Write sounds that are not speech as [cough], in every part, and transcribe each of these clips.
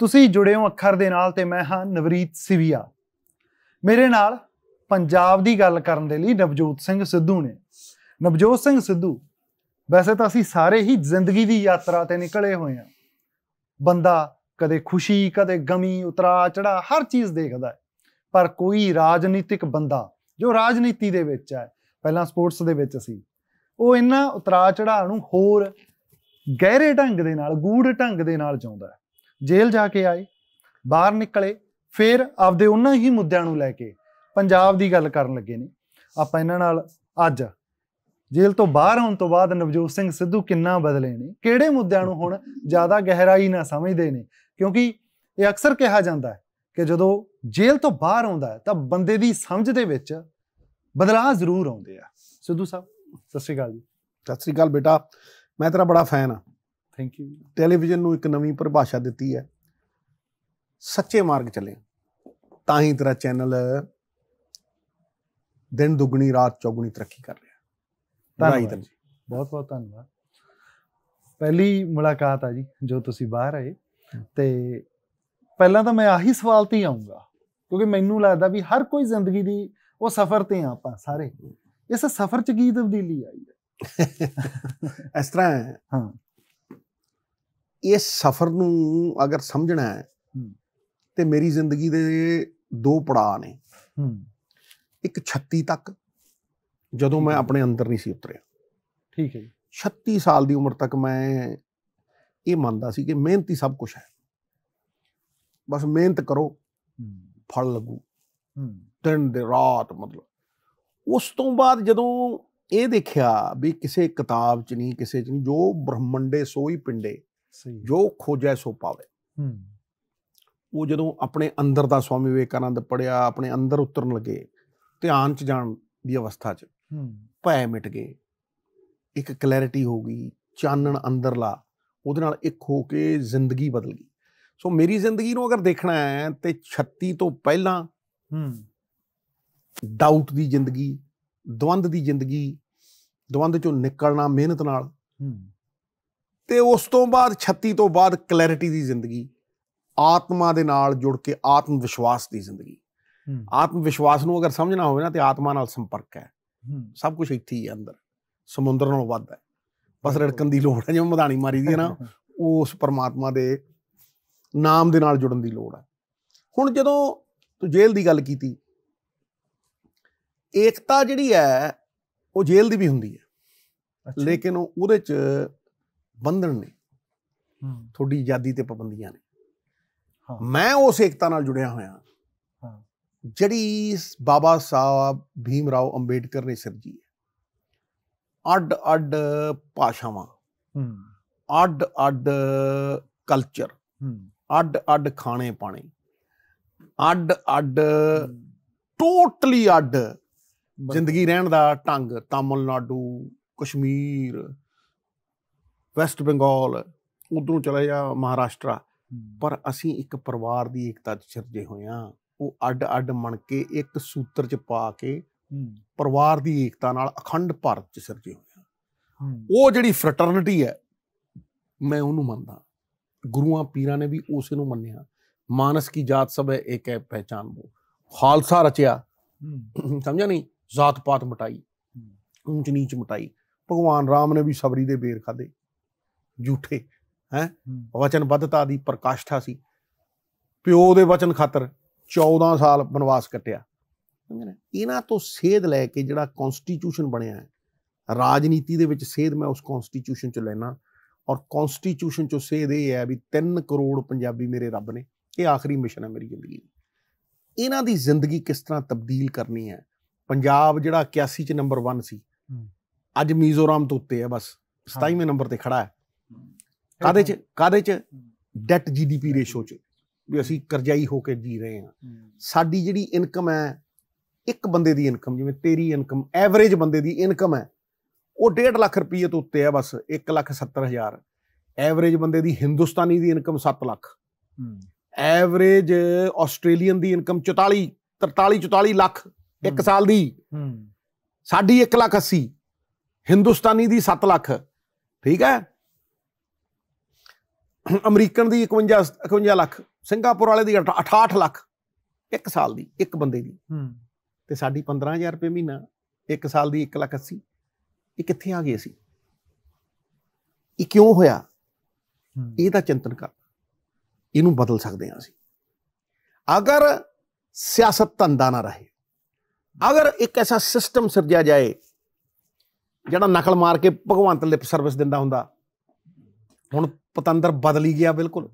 ਤੁਸੀਂ ਜੁੜੇ ਹੋ ਅੱਖਰ ਦੇ ਨਾਲ ਤੇ ਮੈਂ ਹਾਂ ਨਵਰੀਤ ਸਿਵਿਆ ਮੇਰੇ ਨਾਲ ਪੰਜਾਬ ਦੀ ਗੱਲ ਕਰਨ ਦੇ ਲਈ ਨਵਜੋਤ ਸਿੰਘ ਸਿੱਧੂ ਨੇ ਨਵਜੋਤ ਸਿੰਘ ਸਿੱਧੂ ਵੈਸੇ ਤਾਂ ਅਸੀਂ ਸਾਰੇ ਹੀ ਜ਼ਿੰਦਗੀ ਦੀ ਯਾਤਰਾ ਤੇ ਨਿਕਲੇ ਹੋਏ ਆ ਬੰਦਾ ਕਦੇ ਖੁਸ਼ੀ ਕਦੇ ਗਮੀ ਉਤਰਾ ਚੜਾ ਹਰ ਚੀਜ਼ ਦੇਖਦਾ ਹੈ ਪਰ ਕੋਈ ਰਾਜਨੀਤਿਕ ਬੰਦਾ ਜੋ ਰਾਜਨੀਤੀ ਦੇ ਵਿੱਚ ਹੈ ਪਹਿਲਾਂ ਸਪੋਰਟਸ ਦੇ ਵਿੱਚ ਸੀ ਉਹ ਇਹਨਾਂ ਉਤਰਾ ਚੜਾ ਨੂੰ ਹੋਰ ਗਹਿਰੇ ਢੰਗ ਦੇ ਨਾਲ ਗੂੜ ਢੰਗ ਦੇ ਨਾਲ ਜਾਉਂਦਾ ਹੈ ਜੇਲ੍ਹ ਜਾ ਕੇ ਆਏ ਬਾਹਰ ਨਿਕਲੇ ਫਿਰ ਆਪਦੇ ਉਹਨਾਂ ਹੀ ਮੁੱਦਿਆਂ ਨੂੰ ਲੈ ਕੇ ਪੰਜਾਬ ਦੀ ਗੱਲ ਕਰਨ ਲੱਗੇ ਨੇ ਆਪਾਂ ਇਹਨਾਂ ਨਾਲ ਅੱਜ ਜੇਲ੍ਹ ਤੋਂ ਬਾਹਰ ਆਉਣ ਤੋਂ ਬਾਅਦ ਨਵਜੋਤ ਸਿੰਘ ਸਿੱਧੂ ਕਿੰਨਾ ਬਦਲੇ ਨੇ ਕਿਹੜੇ ਮੁੱਦਿਆਂ ਨੂੰ ਹੁਣ ਜ਼ਿਆਦਾ ਗਹਿਰਾਈ ਨਾਲ ਸਮਝਦੇ ਨੇ ਕਿਉਂਕਿ ਇਹ ਅਕਸਰ ਕਿਹਾ ਜਾਂਦਾ ਹੈ ਕਿ ਜਦੋਂ ਜੇਲ੍ਹ ਤੋਂ ਬਾਹਰ ਆਉਂਦਾ ਤਾਂ ਬੰਦੇ ਦੀ ਸਮਝ ਦੇ ਵਿੱਚ ਬਦਲਾਅ ਜ਼ਰੂਰ ਆਉਂਦੇ ਆ ਸਿੱਧੂ ਸਾਹਿਬ ਸਤਿ ਸ਼੍ਰੀ ਅਕਾਲ ਜੀ ਸਤਿ ਸ਼੍ਰੀ ਅਕਾਲ ਬੇਟਾ ਮੈਂ ਤੇਰਾ ਬੜਾ ਫੈਨ ਆ ਥੈਂਕ ਯੂ ਟੈਲੀਵਿਜ਼ਨ ਨੂੰ ਇੱਕ ਨਵੀਂ ਪਰਿਭਾਸ਼ਾ ਦਿੱਤੀ ਹੈ ਸੱਚੇ ਮਾਰਗ ਚੱਲੇ ਤਾਂ ਹੀ ਤੇਰਾ ਚੈਨਲ ਦਿਨ ਦੁੱਗਣੀ ਰਾਤ ਚੌਗਣੀ ਤਰੱਕੀ ਕਰ ਰਿਹਾ ਧੰਨਵਾਦ ਜੀ ਬਹੁਤ ਬਹੁਤ ਧੰਨਵਾਦ ਪਹਿਲੀ ਮੁਲਾਕਾਤ ਆ ਜੀ ਜੋ ਤੁਸੀਂ ਬਾਹਰ ਆਏ ਤੇ ਪਹਿਲਾਂ ਤਾਂ ਮੈਂ ਆਹੀ ਸਵਾਲ ਤੇ ਆਉਂਗਾ ਕਿਉਂਕਿ ਮੈਨੂੰ ਲੱਗਦਾ ਵੀ ਹਰ ਕੋਈ ਜ਼ਿੰਦਗੀ ਦੀ ਉਹ ਸਫ਼ਰ ਤੇ ਆ ਆਪਾਂ ਸਾਰੇ ਇਸ ਸਫ਼ਰ ਚ ਕੀ ਤਬਦੀਲੀ ਆਈ ਹੈ [laughs] ਇਸ ਤਰ੍ਹਾਂ ਹਾਂ ਇਸ ਸਫ਼ਰ ਨੂੰ ਅਗਰ ਸਮਝਣਾ ਹੈ ਤੇ ਮੇਰੀ ਜ਼ਿੰਦਗੀ ਦੇ ਦੋ ਪੜਾਅ ਨੇ ਇੱਕ 36 ਤੱਕ ਜਦੋਂ ਮੈਂ ਆਪਣੇ ਅੰਦਰ ਨਹੀਂ ਸੀ ਉਤਰਿਆ ਠੀਕ ਹੈ 36 ਸਾਲ ਦੀ ਉਮਰ ਤੱਕ ਮੈਂ ਇਹ ਮੰਨਦਾ ਸੀ ਕਿ ਮਿਹਨਤ ਹੀ ਸਭ ਕੁਝ ਹੈ ਬਸ ਮਿਹਨਤ ਕਰੋ ਫਲ ਲੱਗੂ ਦਿਨ ਦੇ ਰਾਤ ਮਤਲਬ ਉਸ ਤੋਂ ਬਾਅਦ ਜਦੋਂ ਇਹ ਦੇਖਿਆ ਵੀ ਕਿਸੇ ਕਿਤਾਬ 'ਚ ਨਹੀਂ ਕਿਸੇ 'ਚ ਨਹੀਂ ਜੋ ਬ੍ਰਹਮੰਡੇ ਸੋਈ ਪਿੰਡੇ ਜੋ ਖੋਜੈ ਸੋ ਪਾਵੇ ਹੂੰ ਉਹ ਜਦੋਂ ਆਪਣੇ ਅੰਦਰ ਦਾ ਸਵਾਮੀ ਵਿਵੇਕਾਨੰਦ ਪੜਿਆ ਆਪਣੇ ਅੰਦਰ ਉਤਰਨ ਲੱਗੇ ਧਿਆਨ ਚ ਜਾਣ ਦੀ ਅਵਸਥਾ ਚ ਹੂੰ ਭੈ ਮਿਟ ਗਏ ਇੱਕ ਕਲੈਰਿਟੀ ਹੋ ਗਈ ਚਾਨਣ ਅੰਦਰਲਾ ਉਹਦੇ ਨਾਲ ਇੱਕ ਹੋ ਕੇ ਜ਼ਿੰਦਗੀ ਬਦਲ ਗਈ ਸੋ ਮੇਰੀ ਜ਼ਿੰਦਗੀ ਨੂੰ ਅਗਰ ਦੇਖਣਾ ਹੈ ਤੇ 36 ਤੋਂ ਪਹਿਲਾਂ ਹੂੰ ਡਾਊਟ ਦੀ ਜ਼ਿੰਦਗੀ ਦਵੰਦ ਦੀ ਜ਼ਿੰਦਗੀ ਦਵੰਦ ਚੋਂ ਨਿਕਲਣਾ ਮਿਹਨਤ ਨਾਲ ਹੂੰ ਤੇ ਉਸ ਤੋਂ ਬਾਅਦ 36 ਤੋਂ ਬਾਅਦ ਕਲੈਰਿਟੀ ਦੀ ਜ਼ਿੰਦਗੀ ਆਤਮਾ ਦੇ ਨਾਲ ਜੁੜ ਕੇ ਆਤਮ ਵਿਸ਼ਵਾਸ ਦੀ ਜ਼ਿੰਦਗੀ ਆਤਮ ਵਿਸ਼ਵਾਸ ਨੂੰ ਅਗਰ ਸਮਝਣਾ ਹੋਵੇ ਨਾ ਤੇ ਆਤਮਾ ਨਾਲ ਸੰਪਰਕ ਹੈ ਸਭ ਕੁਝ ਇੱਥੇ ਹੀ ਅੰਦਰ ਸਮੁੰਦਰ ਨਾਲ ਵੱਧ ਹੈ ਬਸ ਰੜਕਣ ਦੀ ਲੋੜ ਹੈ ਜਿਵੇਂ ਮਧਾਣੀ ਮਾਰੀ ਦੀ ਹੈ ਨਾ [laughs] ਉਸ ਪਰਮਾਤਮਾ ਦੇ ਨਾਮ ਦੇ ਨਾਲ ਜੁੜਨ ਦੀ ਲੋੜ ਹੈ ਹੁਣ ਜਦੋਂ ਤੂੰ ਜੇਲ੍ਹ ਦੀ ਗੱਲ ਕੀਤੀ ਏਕਤਾ ਜਿਹੜੀ ਹੈ ਉਹ ਜੇਲ੍ਹ ਦੀ ਵੀ ਹੁੰਦੀ ਹੈ ਲੇਕਿਨ ਉਹਦੇ ਚ ਬੰਧਨ ਨੇ ਤੁਹਾਡੀ ਆਜ਼ਾਦੀ ਤੇ ਪਾਬੰਦੀਆਂ ਨੇ ਮੈਂ ਉਸ ਏਕਤਾ ਨਾਲ ਜੁੜਿਆ ਹੋਇਆ ਹਾਂ ਜਿਹੜੀ ਬਾਬਾ ਸਾਹਿਬ ਭੀਮ ਰਾਓ ਅੰਬੇਡਕਰ ਨੇ ਸਿਰਜੀ ਹੈ ਅੱਡ ਅੱਡ ਭਾਸ਼ਾਵਾਂ ਅੱਡ ਅੱਡ ਕਲਚਰ ਅੱਡ ਅੱਡ ਖਾਣੇ ਪਾਣੇ ਅੱਡ ਅੱਡ ਟੋਟਲੀ ਅੱਡ ਜ਼ਿੰਦਗੀ ਰਹਿਣ ਦਾ ਢੰਗ ਤਾਮਿਲਨਾਡੂ ਕਸ਼ਮੀਰ ਵੈਸਟ ਬੰਗਾਲ ਉਧਰੋਂ ਚਲਾ ਜਾ ਮਹਾਰਾਸ਼ਟਰ ਪਰ ਅਸੀਂ ਇੱਕ ਪਰਿਵਾਰ ਦੀ ਏਕਤਾ 'ਚ ਛਿਰਜੇ ਹੋਏ ਆ ਉਹ ਅੱਡ ਅੱਡ ਮਣ ਕੇ ਇੱਕ ਸੂਤਰ 'ਚ ਪਾ ਕੇ ਪਰਿਵਾਰ ਦੀ ਏਕਤਾ ਨਾਲ ਅਖੰਡ ਭਾਰਤ 'ਚ ਛਿਰਜੇ ਹੋਏ ਆ ਉਹ ਜਿਹੜੀ ਫਰਟਰਨਿਟੀ ਹੈ ਮੈਂ ਉਹਨੂੰ ਮੰਨਦਾ ਗੁਰੂਆਂ ਪੀਰਾਂ ਨੇ ਵੀ ਉਸੇ ਨੂੰ ਮੰਨਿਆ ਮਾਨਸ ਕੀ ਜਾਤ ਸਭ ਹੈ ਇੱਕ ਹੈ ਪਹਿਚਾਨ ਉਹ ਖਾਲਸਾ ਰਚਿਆ ਸਮਝਿਆ ਨਹੀਂ ਜ਼ਾਤ ਪਾਤ ਮਟਾਈ ਉੱਚ ਨੀਚ ਮਟਾਈ ਭਗਵਾਨ ਰਾਮ ਨੇ ਵੀ ਸਬਰੀ ਦੇ ਬੇਰ ਖਾਦੇ ਝੂਠੇ ਹੈ ਵਚਨਬੱਧਤਾ ਦੀ ਪ੍ਰਕਾਸ਼ਠਾ ਸੀ ਪਿਓ ਦੇ ਵਚਨ ਖਾਤਰ 14 ਸਾਲ ਬਨਵਾਸ ਕੱਟਿਆ ਇਹਨਾਂ ਤੋਂ ਸੇਧ ਲੈ ਕੇ ਜਿਹੜਾ ਕਨਸਟੀਟਿਊਸ਼ਨ ਬਣਿਆ ਹੈ ਰਾਜਨੀਤੀ ਦੇ ਵਿੱਚ ਸੇਧ ਮੈਂ ਉਸ ਕਨਸਟੀਟਿਊਸ਼ਨ ਚ ਲੈਣਾ ਔਰ ਕਨਸਟੀਟਿਊਸ਼ਨ ਚੋਂ ਸੇਧ ਇਹ ਹੈ ਵੀ 3 ਕਰੋੜ ਪੰਜਾਬੀ ਮੇਰੇ ਰੱਬ ਨੇ ਇਹ ਆਖਰੀ ਮਿਸ਼ਨ ਹੈ ਮੇਰੀ ਜ਼ਿੰਦਗੀ ਦੀ ਇਹਨਾਂ ਦੀ ਜ਼ਿੰਦਗੀ ਕਿਸ ਤਰ੍ਹਾਂ ਤਬਦੀਲ ਕਰਨੀ ਹੈ ਪੰਜਾਬ ਜਿਹੜਾ 81 ਚ ਨੰਬਰ 1 ਸੀ ਅੱਜ ਮੀਜ਼ੋਰਮ ਤੋਂ ਉੱਤੇ ਹੈ ਬਸ 27ਵੇਂ ਨੰਬਰ ਤੇ ਖੜਾ ਹੈ ਕਾਦੇ ਚ ਕਾਦੇ ਚ ਡੈਟ ਜੀਡੀਪੀ ਰੇਸ਼ੋ ਚ ਵੀ ਅਸੀਂ ਕਰਜ਼ਾਈ ਹੋ ਕੇ ਜੀ ਰਹੇ ਹਾਂ ਸਾਡੀ ਜਿਹੜੀ ਇਨਕਮ ਹੈ ਇੱਕ ਬੰਦੇ ਦੀ ਇਨਕਮ ਜਿਵੇਂ ਤੇਰੀ ਇਨਕਮ ਐਵਰੇਜ ਬੰਦੇ ਦੀ ਇਨਕਮ ਹੈ ਉਹ 1.5 ਲੱਖ ਰੁਪਏ ਤੋਂ ਉੱਤੇ ਹੈ ਬਸ 1 ਲੱਖ 70 ਹਜ਼ਾਰ ਐਵਰੇਜ ਬੰਦੇ ਦੀ ਹਿੰਦੁਸਤਾਨੀ ਦੀ ਇਨਕਮ 7 ਲੱਖ ਐਵਰੇਜ ਆਸਟ੍ਰੇਲੀਅਨ ਦੀ ਇਨਕਮ 44 43 44 ਲੱਖ ਇੱਕ ਸਾਲ ਦੀ ਸਾਡੀ 1 ਲੱਖ 80 ਹਿੰਦੁਸਤਾਨੀ ਦੀ 7 ਲੱਖ ਠੀਕ ਹੈ ਅਮਰੀਕਨ ਦੀ 51 51 ਲੱਖ ਸਿੰਗਾਪੁਰ ਵਾਲੇ ਦੀ 68 ਲੱਖ ਇੱਕ ਸਾਲ ਦੀ ਇੱਕ ਬੰਦੇ ਦੀ ਹੂੰ ਤੇ ਸਾਡੀ 15000 ਰੁਪਏ ਮਹੀਨਾ ਇੱਕ ਸਾਲ ਦੀ 1 ਲੱਖ 80 ਇਹ ਕਿੱਥੇ ਆ ਗਏ ਸੀ ਇਹ ਕਿਉਂ ਹੋਇਆ ਇਹਦਾ ਚਿੰਤਨ ਕਰ ਇਹਨੂੰ ਬਦਲ ਸਕਦੇ ਹਾਂ ਅਸੀਂ ਅਗਰ ਸਿਆਸਤ ਧੰਦਾ ਨਾ ਰਹੇ ਅਗਰ ਇੱਕ ਐਸਾ ਸਿਸਟਮ ਸਿਰਜਿਆ ਜਾਏ ਜਿਹੜਾ ਨਕਲ ਮਾਰ ਕੇ ਭਗਵੰਤ ਲਿਪ ਸਰਵਿਸ ਦਿੰਦਾ ਹੁੰਦਾ ਹੁਣ ਪਤੰਦਰ ਬਦਲੀ ਗਿਆ ਬਿਲਕੁਲ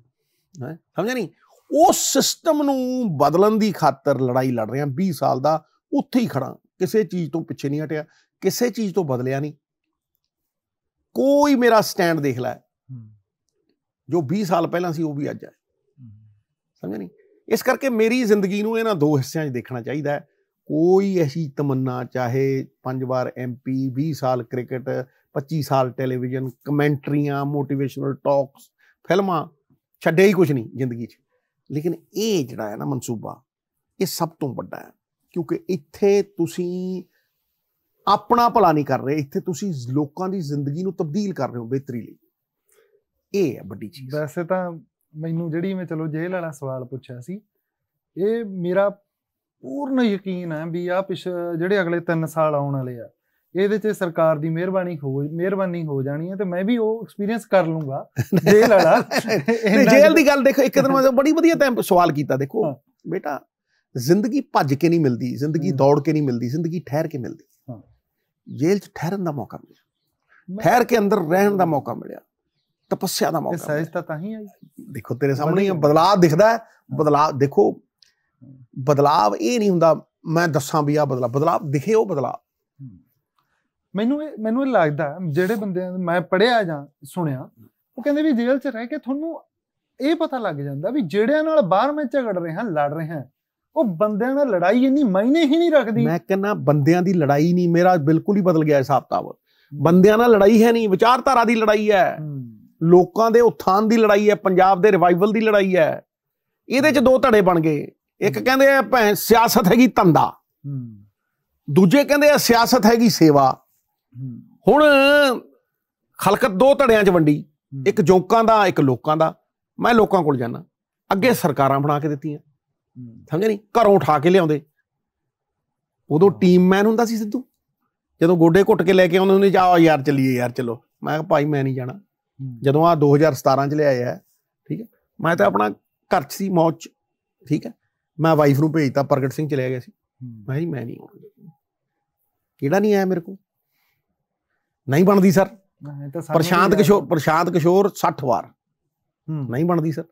ਹੈ ਸਮਝਿਆ ਨਹੀਂ ਉਹ ਸਿਸਟਮ ਨੂੰ ਬਦਲਣ ਦੀ ਖਾਤਰ ਲੜਾਈ ਲੜ ਰਹੇ ਆ 20 ਸਾਲ ਦਾ ਉੱਥੇ ਹੀ ਖੜਾ ਕਿਸੇ ਚੀਜ਼ ਤੋਂ ਪਿੱਛੇ ਨਹੀਂ ਹਟਿਆ ਕਿਸੇ ਚੀਜ਼ ਤੋਂ ਬਦਲਿਆ ਨਹੀਂ ਕੋਈ ਮੇਰਾ ਸਟੈਂਡ ਦੇਖ ਲੈ ਜੋ 20 ਸਾਲ ਪਹਿਲਾਂ ਸੀ ਉਹ ਵੀ ਅੱਜ ਹੈ ਸਮਝਿਆ ਨਹੀਂ ਇਸ ਕਰਕੇ ਮੇਰੀ ਜ਼ਿੰਦਗੀ ਨੂੰ ਇਹਨਾਂ ਦੋ ਹਿੱਸਿਆਂ 'ਚ ਦੇਖਣਾ ਚਾਹੀਦਾ ਹੈ ਕੋਈ ਐਸੀ ਤਮੰਨਾ ਚਾਹੇ ਪੰਜ ਵਾਰ ਐਮਪੀ 20 ਸਾਲ ਕ੍ਰਿਕਟ 25 ਸਾਲ ਟੈਲੀਵਿਜ਼ਨ ਕਮੈਂਟਰੀਆਂ ਮੋਟੀਵੇਸ਼ਨਲ ਟਾਕਸ ਫਿਲਮਾਂ ਛੱਡੇ ਹੀ ਕੁਝ ਨਹੀਂ ਜ਼ਿੰਦਗੀ 'ਚ ਲੇਕਿਨ ਇਹ ਜਿਹੜਾ ਹੈ ਨਾ ਮਨਸੂਬਾ ਇਹ ਸਭ ਤੋਂ ਵੱਡਾ ਹੈ ਕਿਉਂਕਿ ਇੱਥੇ ਤੁਸੀਂ ਆਪਣਾ ਭਲਾ ਨਹੀਂ ਕਰ ਰਹੇ ਇੱਥੇ ਤੁਸੀਂ ਲੋਕਾਂ ਦੀ ਜ਼ਿੰਦਗੀ ਨੂੰ ਤਬਦੀਲ ਕਰ ਰਹੇ ਹੋ ਬਿਹਤਰੀ ਲਈ ਇਹ ਹੈ ਵੱਡੀ ਚੀਜ਼ ਵੈਸੇ ਤਾਂ ਮੈਨੂੰ ਜਿਹੜੀ ਮੈਂ ਚਲੋ ਜੇਲ੍ਹ ਵਾਲਾ ਸਵਾਲ ਪੁੱਛਿਆ ਸੀ ਇਹ ਮੇਰਾ ਪੂਰਨ ਯਕੀਨ ਹੈ ਵੀ ਆ ਪਿਛ ਜਿਹੜੇ ਅਗਲੇ 3 ਸਾਲ ਆਉਣ ਵਾਲੇ ਆ ਇਹਦੇ 'ਚ ਸਰਕਾਰ ਦੀ ਮਿਹਰਬਾਨੀ ਹੋ ਮਿਹਰਬਾਨੀ ਹੋ ਜਾਣੀ ਹੈ ਤੇ ਮੈਂ ਵੀ ਉਹ ਐਕਸਪੀਰੀਅੰਸ ਕਰ ਲੂੰਗਾ [laughs] ਜੇਲ੍ਹ ਵਾਲਾ ਜੇਲ੍ਹ ਦੀ ਗੱਲ ਦੇਖੋ ਇੱਕ ਦਿਨ ਮੈਂ ਬੜੀ ਵਧੀਆ ਟਾਈਮ ਸਵਾਲ ਕੀਤਾ ਦੇਖੋ ਬੇਟਾ ਜ਼ਿੰਦਗੀ ਭੱਜ ਕੇ ਨਹੀਂ ਮਿਲਦੀ ਜ਼ਿੰਦਗੀ ਦੌੜ ਕੇ ਨਹੀਂ ਮਿਲਦੀ ਜ਼ਿੰਦਗੀ ਠਹਿਰ ਕੇ ਮਿਲਦੀ ਹਾਂ ਜੇਲ੍ਹ 'ਚ ਠਹਿਰਨ ਦਾ ਮੌਕਾ ਮਿਲਿਆ ਠਹਿਰ ਕੇ ਅੰਦਰ ਰਹਿਣ ਦਾ ਮੌਕਾ ਮਿਲਿਆ ਤਪੱਸਿਆ ਦਾ ਮੌਕਾ ਸਹਿਜ ਤਾਂ ਤਾਂ ਹੀ ਆਈ ਦੇਖੋ ਤੇਰੇ ਸਾਹਮਣੇ ਇਹ ਬਦਲਾਅ ਦਿਖਦਾ ਹੈ ਬਦਲਾਅ ਦੇਖੋ ਬਦਲਾਅ ਇਹ ਨਹੀਂ ਹੁੰਦਾ ਮੈਂ ਦੱਸਾਂ ਵੀ ਆ ਬਦਲਾਅ ਬਦਲਾਅ ਦਿਖੇ ਉਹ ਬਦਲਾਅ ਮੈਨੂੰ ਮੈਨੂੰ ਇਹ ਲੱਗਦਾ ਜਿਹੜੇ ਬੰਦੇ ਮੈਂ ਪੜਿਆ ਜਾਂ ਸੁਣਿਆ ਉਹ ਕਹਿੰਦੇ ਵੀ ਜੇਲ੍ਹ 'ਚ ਰਹਿ ਕੇ ਤੁਹਾਨੂੰ ਇਹ ਪਤਾ ਲੱਗ ਜਾਂਦਾ ਵੀ ਜਿਹੜਿਆਂ ਨਾਲ ਬਾਹਰ ਮੈਂ ਝਗੜ ਰਿਹਾ ਲੜ ਰਿਹਾ ਉਹ ਬੰਦਿਆਂ ਨਾਲ ਲੜਾਈ ਇੰਨੀ ਮਾਇਨੇ ਹੀ ਨਹੀਂ ਰੱਖਦੀ ਮੈਂ ਕਹਿੰਨਾ ਬੰਦਿਆਂ ਦੀ ਲੜਾਈ ਨਹੀਂ ਮੇਰਾ ਬਿਲਕੁਲ ਹੀ ਬਦਲ ਗਿਆ ਹਿਸਾਬ ਤਾਬ ਬੰਦਿਆਂ ਨਾਲ ਲੜਾਈ ਹੈ ਨਹੀਂ ਵਿਚਾਰਧਾਰਾ ਦੀ ਲੜਾਈ ਹੈ ਲੋਕਾਂ ਦੇ ਉਥਾਨ ਦੀ ਲੜਾਈ ਹੈ ਪੰਜਾਬ ਦੇ ਰਿਵਾਈਵਲ ਦੀ ਲੜਾਈ ਹੈ ਇਹਦੇ 'ਚ ਦੋ ਧੜੇ ਬਣ ਗਏ ਇੱਕ ਕਹਿੰਦੇ ਆ ਭੈ ਸਿਆਸਤ ਹੈਗੀ ਧੰਦਾ ਦੂਜੇ ਕਹਿੰਦੇ ਆ ਸਿਆਸਤ ਹੈਗੀ ਸੇਵਾ ਹੁਣ ਖਲਕਤ ਦੋ ਧੜਿਆਂ 'ਚ ਵੰਡੀ ਇੱਕ ਜੋਕਾਂ ਦਾ ਇੱਕ ਲੋਕਾਂ ਦਾ ਮੈਂ ਲੋਕਾਂ ਕੋਲ ਜਾਣਾ ਅੱਗੇ ਸਰਕਾਰਾਂ ਬਣਾ ਕੇ ਦਿੱਤੀਆਂ ਸਮਝੇ ਨਹੀਂ ਘਰੋਂ ਉਠਾ ਕੇ ਲਿਆਉਂਦੇ ਉਦੋਂ ਟੀਮ ਮੈਨ ਹੁੰਦਾ ਸੀ ਸਿੱਧੂ ਜਦੋਂ ਗੋਡੇ ਘੁੱਟ ਕੇ ਲੈ ਕੇ ਆਉਂਦੇ ਹੁੰਦੇ ਜਾਓ ਯਾਰ ਚੱਲੀਏ ਯਾਰ ਚਲੋ ਮੈਂ ਕਿਹਾ ਭਾਈ ਮੈਂ ਨਹੀਂ ਜਾਣਾ ਜਦੋਂ ਆ 2017 ਚ ਲਿਆਇਆ ਠੀਕ ਹੈ ਮੈਂ ਤਾਂ ਆਪਣਾ ਘਰ ਚ ਸੀ ਮੌਚ ਚ ਠੀਕ ਹੈ ਮੈਂ ਵਾਈਫ ਨੂੰ ਭੇਜਤਾ ਪ੍ਰਗਟ ਸਿੰਘ ਚ ਲਿਆ ਗਿਆ ਸੀ ਮੈਂ ਜੀ ਮੈਂ ਨਹੀਂ ਆਉਂਦਾ ਕਿਹੜਾ ਨਹੀਂ ਆਇਆ ਮੇਰੇ ਕੋਲ ਨਹੀਂ ਬਣਦੀ ਸਰ ਪ੍ਰਸ਼ਾਂਤ ਕਿਸ਼ੋਰ ਪ੍ਰਸ਼ਾਂਤ ਕਿਸ਼ੋਰ 60 ਵਾਰ ਨਹੀਂ ਬਣਦੀ ਸਰ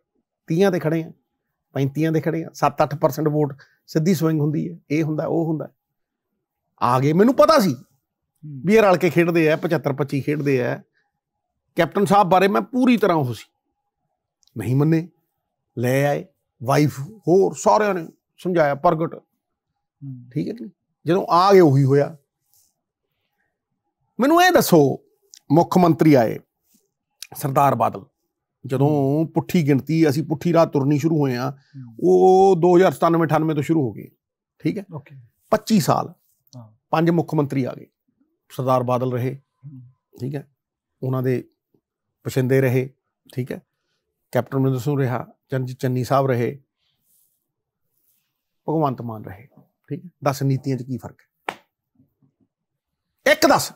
30 ਤੇ ਖੜੇ ਆ 35 ਦੇ ਖੜੇ ਆ 7-8% ਵੋਟ ਸਿੱਧੀ ਸਵਿੰਗ ਹੁੰਦੀ ਹੈ ਇਹ ਹੁੰਦਾ ਉਹ ਹੁੰਦਾ ਆ ਗਏ ਮੈਨੂੰ ਪਤਾ ਸੀ ਵੀ ਇਹ ਰਲ ਕੇ ਖੇਡਦੇ ਆ 75-25 ਖੇਡਦੇ ਆ ਕੈਪਟਨ ਸਾਹਿਬ ਬਾਰੇ ਮੈਂ ਪੂਰੀ ਤਰ੍ਹਾਂ ਉਹ ਸੀ ਨਹੀਂ ਮੰਨੇ ਲੈ ਆਏ ਵਾਈਫ ਹੋਰ ਸਾਰਿਆਂ ਨੇ ਸਮਝਾਇਆ ਪ੍ਰਗਟ ਠੀਕ ਹੈ ਜਦੋਂ ਆ ਗਏ ਉਹੀ ਹੋਇਆ ਮੈਨੂੰ ਇਹ ਦੱਸੋ ਮੁੱਖ ਮੰਤਰੀ ਆਏ ਸਰਦਾਰ ਬਾਦਲ ਜਦੋਂ ਪੁੱਠੀ ਗਿਣਤੀ ਅਸੀਂ ਪੁੱਠੀ ਰਾਤ ਤੁਰਨੀ ਸ਼ੁਰੂ ਹੋਏ ਆ ਉਹ 2097 98 ਤੋਂ ਸ਼ੁਰੂ ਹੋ ਗਈ ਠੀਕ ਹੈ ਓਕੇ 25 ਸਾਲ ਪੰਜ ਮੁੱਖ ਮੰਤਰੀ ਆ ਗਏ ਸਰਦਾਰ ਬਾਦਲ ਰਹੇ ਠੀਕ ਹੈ ਉਹਨਾਂ ਦੇ ਪਛੰਦੇ ਰਹੇ ਠੀਕ ਹੈ ਕੈਪਟਨ ਮਨਿੰਦਰ ਸਿੰਘ ਰਿਹਾ ਚੰਜ ਚੰਨੀ ਸਾਹਿਬ ਰਹੇ ਭਗਵੰਤ ਮਾਨ ਰਹੇ ਠੀਕ ਹੈ ਦਸ ਨੀਤੀਆਂ 'ਚ ਕੀ ਫਰਕ ਹੈ ਇੱਕ ਦੱਸ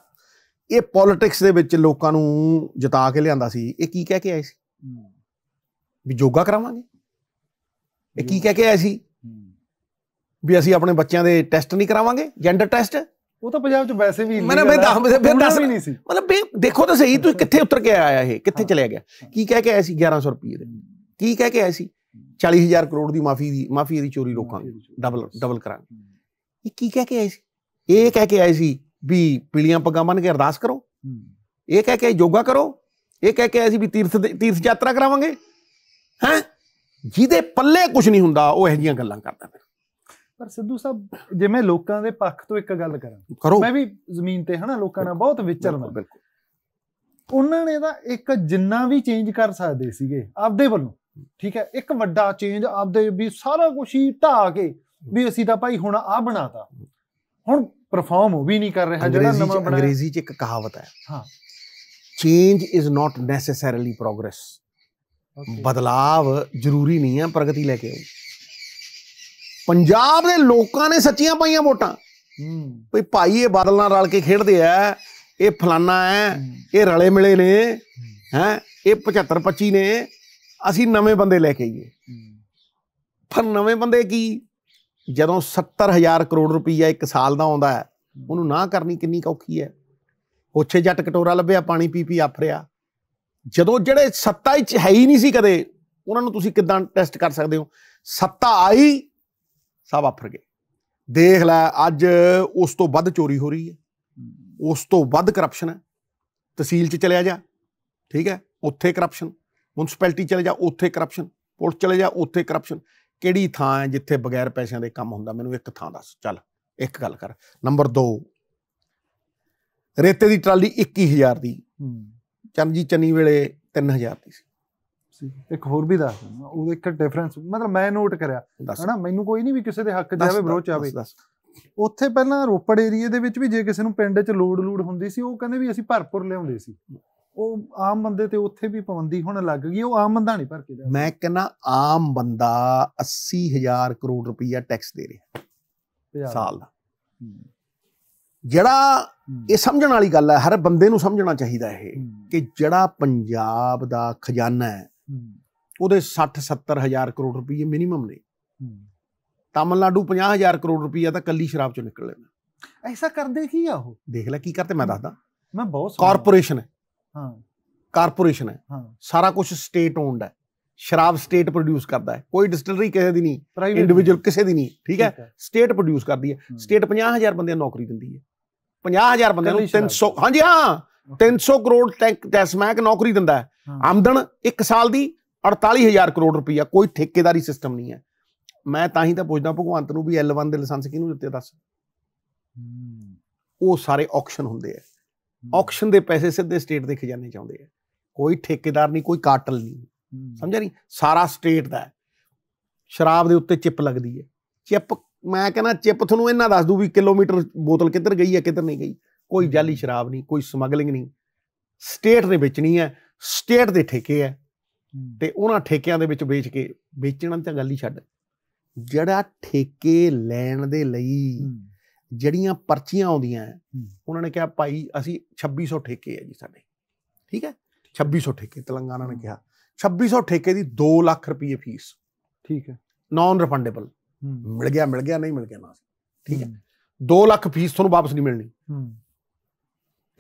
ਇਹ ਪੋਲਿਟਿਕਸ ਦੇ ਵਿੱਚ ਲੋਕਾਂ ਨੂੰ ਜਿਤਾ ਕੇ ਲਿਆਂਦਾ ਸੀ ਇਹ ਕੀ ਕਹਿ ਕੇ ਆਏ ਸੀ ਵੀ ਜੋਗਾ ਕਰਾਵਾਂਗੇ ਇਹ ਕੀ ਕਹਿ ਕੇ ਆਏ ਸੀ ਵੀ ਅਸੀਂ ਆਪਣੇ ਬੱਚਿਆਂ ਦੇ ਟੈਸਟ ਨਹੀਂ ਕਰਾਵਾਂਗੇ ਜੈਂਡਰ ਟੈਸਟ ਉਹ ਤਾਂ ਪੰਜਾਬ 'ਚ ਵੈਸੇ ਵੀ ਨਹੀਂ ਮੈਂ ਮੈਂ ਦੱਸ ਫਿਰ ਦੱਸ ਨਹੀਂ ਸੀ ਮਤਲਬ ਦੇਖੋ ਤਾਂ ਸਹੀ ਤੁਸੀਂ ਕਿੱਥੇ ਉਤਰ ਕੇ ਆਇਆ ਇਹ ਕਿੱਥੇ ਚਲਿਆ ਗਿਆ ਕੀ ਕਹਿ ਕੇ ਆਇਆ ਸੀ 1100 ਰੁਪਏ ਦੇ ਕੀ ਕਹਿ ਕੇ ਆਇਆ ਸੀ 40000 ਕਰੋੜ ਦੀ ਮਾਫੀ ਦੀ ਮਾਫੀ ਦੀ ਚੋਰੀ ਰੋਕਾਂਗੇ ਡਬਲ ਡਬਲ ਕਰਾਂਗੇ ਇਹ ਕੀ ਕਹਿ ਕੇ ਆਏ ਸੀ ਇਹ ਕਹਿ ਕੇ ਆਏ ਸੀ ਵੀ ਪੀਲੀਆਂ ਪੱਗਾਂ ਬੰਨ ਕੇ ਅਰਦਾਸ ਕਰੋ ਇਹ ਕਹਿ ਕੇ ਯੋਗਾ ਕਰੋ ਇਹ ਕਹਿ ਕੇ ਅਸੀਂ ਵੀ ਤੀਰਥ ਤੀਰਥ ਯਾਤਰਾ ਕਰਾਵਾਂਗੇ ਹੈ ਜਿਹਦੇ ਪੱਲੇ ਕੁਝ ਨਹੀਂ ਹੁੰਦਾ ਉਹ ਇਹ ਜੀਆਂ ਗੱਲਾਂ ਕਰਦਾ ਫਿਰ ਪਰ ਸਿੱਧੂ ਸਾਹਿਬ ਜੇ ਮੈਂ ਲੋਕਾਂ ਦੇ ਪੱਖ ਤੋਂ ਇੱਕ ਗੱਲ ਕਰਾਂ ਮੈਂ ਵੀ ਜ਼ਮੀਨ ਤੇ ਹਨਾ ਲੋਕਾਂ ਨਾਲ ਬਹੁਤ ਵਿਚਰਨਾ ਉਹਨਾਂ ਨੇ ਤਾਂ ਇੱਕ ਜਿੰਨਾ ਵੀ ਚੇਂਜ ਕਰ ਸਕਦੇ ਸੀਗੇ ਆਪਦੇ ਵੱਲੋਂ ਠੀਕ ਹੈ ਇੱਕ ਵੱਡਾ ਚੇਂਜ ਆਪਦੇ ਵੀ ਸਾਰਾ ਕੁਝ ਹੀ ਢਾ ਕੇ ਵੀ ਅਸੀਂ ਤਾਂ ਭਾਈ ਹੁਣ ਆ ਬਣਾਤਾ ਹੁਣ ਪਰਫਾਰਮ ਹੋ ਵੀ ਨਹੀਂ ਕਰ ਰਿਹਾ ਜਿਹੜਾ ਨਵਾਂ ਬਣਾਇਆ ਅੰਗਰੇਜ਼ੀ 'ਚ ਇੱਕ ਕਹਾਵਤ ਹੈ ਹਾਂ change is not necessarily progress ਬਦਲਾਵ ਜ਼ਰੂਰੀ ਨਹੀਂ ਹੈ ਪ੍ਰਗਤੀ ਲੈ ਕੇ ਆਉ ਪੰਜਾਬ ਦੇ ਲੋਕਾਂ ਨੇ ਸੱਚੀਆਂ ਪਾਈਆਂ ਵੋਟਾਂ ਭਈ ਭਾਈ ਇਹ ਬਦਲ ਨਾਲ ਰਲ ਕੇ ਖੇਡਦੇ ਆ ਇਹ ਫਲਾਨਾ ਹੈ ਇਹ ਰਲੇ ਮਿਲੇ ਨੇ ਹੈ ਇਹ 75 25 ਨੇ ਅਸੀਂ ਨਵੇਂ ਬੰਦੇ ਲੈ ਕੇ ਆਈਏ ਪਰ ਨਵੇਂ ਬੰਦੇ ਕੀ ਜਦੋਂ 70000 ਕਰੋੜ ਰੁਪਈਆ ਇੱਕ ਸਾਲ ਦਾ ਆਉਂਦਾ ਹੈ ਉਹਨੂੰ ਨਾ ਕਰਨੀ ਕਿੰਨੀ ਔਖੀ ਹੈ ਹੋਛੇ ਜੱਟ ਕਟੋਰਾ ਲੱਭਿਆ ਪਾਣੀ ਪੀ ਪੀ ਆਫਰਿਆ ਜਦੋਂ ਜਿਹੜੇ ਸੱਤਾ ਵਿੱਚ ਹੈ ਹੀ ਨਹੀਂ ਸੀ ਕਦੇ ਉਹਨਾਂ ਨੂੰ ਤੁਸੀਂ ਕਿਦਾਂ ਟੈਸਟ ਕਰ ਸਕਦੇ ਹੋ ਸੱਤਾ ਆਈ ਸਭ ਆਫਰ ਗਏ ਦੇਖ ਲੈ ਅੱਜ ਉਸ ਤੋਂ ਵੱਧ ਚੋਰੀ ਹੋ ਰਹੀ ਹੈ ਉਸ ਤੋਂ ਵੱਧ ਕਰਪਸ਼ਨ ਹੈ ਤਹਿਸੀਲ 'ਚ ਚਲਿਆ ਜਾ ਠੀਕ ਹੈ ਉੱਥੇ ਕਰਪਸ਼ਨ ਮਿਊਨਿਸਪੈਲਿਟੀ ਚਲੇ ਜਾ ਉੱਥੇ ਕਰਪਸ਼ਨ ਪੁਲਿਸ ਚਲੇ ਜਾ ਉੱਥੇ ਕਰਪਸ਼ਨ ਕਿਹੜੀ ਥਾਂ ਹੈ ਜਿੱਥੇ ਬਗੈਰ ਪੈਸਿਆਂ ਦੇ ਕੰਮ ਹੁੰਦਾ ਮੈਨੂੰ ਇੱਕ ਥਾਂ ਦੱਸ ਚੱਲ ਇੱਕ ਗੱਲ ਕਰ ਨੰਬਰ 2 ਰੇਤੇ ਦੀ ਟਰਾਲੀ 21000 ਦੀ ਚਰਨਜੀਤ ਚੰਨੀ ਵੇਲੇ 3000 ਦੀ ਸੀ ਇੱਕ ਹੋਰ ਵੀ ਦੱਸ ਉਹਦਾ ਇੱਕ ਡਿਫਰੈਂਸ ਮਤਲਬ ਮੈਂ ਨੋਟ ਕਰਿਆ ਹਨਾ ਮੈਨੂੰ ਕੋਈ ਨਹੀਂ ਵੀ ਕਿਸੇ ਦੇ ਹੱਕ ਜਾਵੇ ਬਰੋਚ ਆਵੇ ਉੱਥੇ ਪਹਿਲਾਂ ਰੋਪੜ ਏਰੀਏ ਦੇ ਵਿੱਚ ਵੀ ਜੇ ਕਿਸੇ ਨੂੰ ਪਿੰਡ 'ਚ ਲੋੜ ਲੋੜ ਹੁੰਦੀ ਸੀ ਉਹ ਕਹਿੰਦੇ ਵੀ ਅਸੀਂ ਭਰਪੁਰ ਲਿਆਉਂਦੇ ਸੀ ਉਹ ਆਮ ਬੰਦੇ ਤੇ ਉੱਥੇ ਵੀ ਪਾਬੰਦੀ ਹੁਣ ਲੱਗ ਗਈ ਉਹ ਆਮ ਬੰਦਾ ਨਹੀਂ ਭਰ ਕੇ ਮੈਂ ਕਹਿੰਦਾ ਆਮ ਬੰਦਾ 80000 ਕਰੋੜ ਰੁਪਇਆ ਟੈਕਸ ਦੇ ਰਿਹਾ ਸਾਲ ਦਾ ਜਿਹੜਾ ਇਹ ਸਮਝਣ ਵਾਲੀ ਗੱਲ ਹੈ ਹਰ ਬੰਦੇ ਨੂੰ ਸਮਝਣਾ ਚਾਹੀਦਾ ਇਹ ਕਿ ਜਿਹੜਾ ਪੰਜਾਬ ਦਾ ਖਜ਼ਾਨਾ ਹੈ ਉਹਦੇ 60 70000 ਕਰੋੜ ਰੁਪਏ ਮਿਨੀਮਮ ਨੇ ਤਾਮਿਲਨਾਡੂ 50000 ਕਰੋੜ ਰੁਪਏ ਤਾਂ ਕੱਲੀ ਸ਼ਰਾਬ ਚੋਂ ਨਿਕਲ ਲੈਂਦਾ ਐਸਾ ਕਰਦੇ ਕੀ ਆ ਉਹ ਦੇਖ ਲੈ ਕੀ ਕਰਦੇ ਮੈਂ ਦੱਸਦਾ ਮੈਂ ਬਹੁਤ ਕਾਰਪੋਰੇਸ਼ਨ ਹੈ ਹਾਂ ਕਾਰਪੋਰੇਸ਼ਨ ਹੈ ਸਾਰਾ ਕੁਝ ਸਟੇਟ ਓਨਡ ਹੈ ਸ਼ਰਾਬ ਸਟੇਟ ਪ੍ਰੋਡਿਊਸ ਕਰਦਾ ਹੈ ਕੋਈ ਡਿਸਟਿਲਰੀ ਕਿਸੇ ਦੀ ਨਹੀਂ ਇੰਡੀਵਿਜੂਅਲ ਕਿਸੇ ਦੀ ਨਹੀਂ ਠੀਕ ਹੈ ਸਟੇਟ ਪ੍ਰੋਡਿਊਸ ਕਰਦੀ ਹੈ ਸਟੇਟ 50000 ਬੰਦਿਆਂ ਨੂੰ ਨੌਕਰੀ ਦਿੰਦੀ ਹੈ 50000 ਬੰਦਿਆਂ ਨੂੰ 300 ਹਾਂਜੀ ਹਾਂ 300 ਕਰੋੜ ਟੈਂਕ ਟੈਸਮੈਕ ਨੌਕਰੀ ਦਿੰਦਾ ਹੈ ਆਮਦਨ 1 ਸਾਲ ਦੀ 48000 ਕਰੋੜ ਰੁਪਈਆ ਕੋਈ ਠੇਕੇਦਾਰੀ ਸਿਸਟਮ ਨਹੀਂ ਹੈ ਮੈਂ ਤਾਂ ਹੀ ਤਾਂ ਪੁੱਛਦਾ ਭਗਵੰਤ ਨੂੰ ਵੀ L1 ਦੇ ਲਾਇਸੈਂਸ ਕਿਹਨੂੰ ਦਿੱਤੇ ਦੱਸ ਉਹ ਸਾਰੇ ਆਕਸ਼ਨ ਹੁੰਦੇ ਆ ਆਕਸ਼ਨ ਦੇ ਪੈਸੇ ਸਿੱਧੇ ਸਟੇਟ ਦੇ ਖਜ਼ਾਨੇ ਚ ਆਉਂਦੇ ਆ ਕੋਈ ਠੇਕੇਦਾਰ ਨਹੀਂ ਕੋਈ ਕਾਟਲ ਨਹੀਂ ਸਮਝਿਆ ਨਹੀਂ ਸਾਰਾ ਸਟੇਟ ਦਾ ਸ਼ਰਾਬ ਦੇ ਉੱਤੇ ਚਿਪ ਲੱਗਦੀ ਹੈ ਚਿਪ ਮੈਂ ਕਹਿੰਦਾ ਚਿਪ ਤੁਹਾਨੂੰ ਇਹਨਾਂ ਦੱਸ ਦੂ ਵੀ ਕਿਲੋਮੀਟਰ ਬੋਤਲ ਕਿੱਧਰ ਗਈ ਹੈ ਕਿੱਧਰ ਨਹੀਂ ਗਈ ਕੋਈ ਜਾਲੀ ਸ਼ਰਾਬ ਨਹੀਂ ਕੋਈ ਸਮਗਲਿੰਗ ਨਹੀਂ ਸਟੇਟ ਨੇ ਵੇਚਣੀ ਹੈ ਸਟੇਟ ਦੇ ਠੇਕੇ ਹੈ ਤੇ ਉਹਨਾਂ ਠੇਕਿਆਂ ਦੇ ਵਿੱਚ ਵੇਚ ਕੇ ਵੇਚਣਾ ਤਾਂ ਗੱਲ ਹੀ ਛੱਡ ਜਿਹੜਾ ਠੇਕੇ ਲੈਣ ਦੇ ਲਈ ਜਿਹੜੀਆਂ ਪਰਚੀਆਂ ਆਉਂਦੀਆਂ ਉਹਨਾਂ ਨੇ ਕਿਹਾ ਭਾਈ ਅਸੀਂ 2600 ਠੇਕੇ ਆ ਜੀ ਸਾਡੇ ਠੀਕ ਹੈ 2600 ਠੇਕੇ ਤਲੰਗਾਨਾ ਨੇ ਕਿਹਾ 2600 ਠੇਕੇ ਦੀ 2 ਲੱਖ ਰੁਪਏ ਫੀਸ ਠੀਕ ਹੈ ਨਾਨ ਰਿਫੰਡੇਬਲ ਮਿਲ ਗਿਆ ਮਿਲ ਗਿਆ ਨਹੀਂ ਮਿਲ ਗਿਆ ਨਾ ਠੀਕ ਹੈ 2 ਲੱਖ ਫੀਸ ਤੁਹਾਨੂੰ ਵਾਪਸ ਨਹੀਂ ਮਿਲਣੀ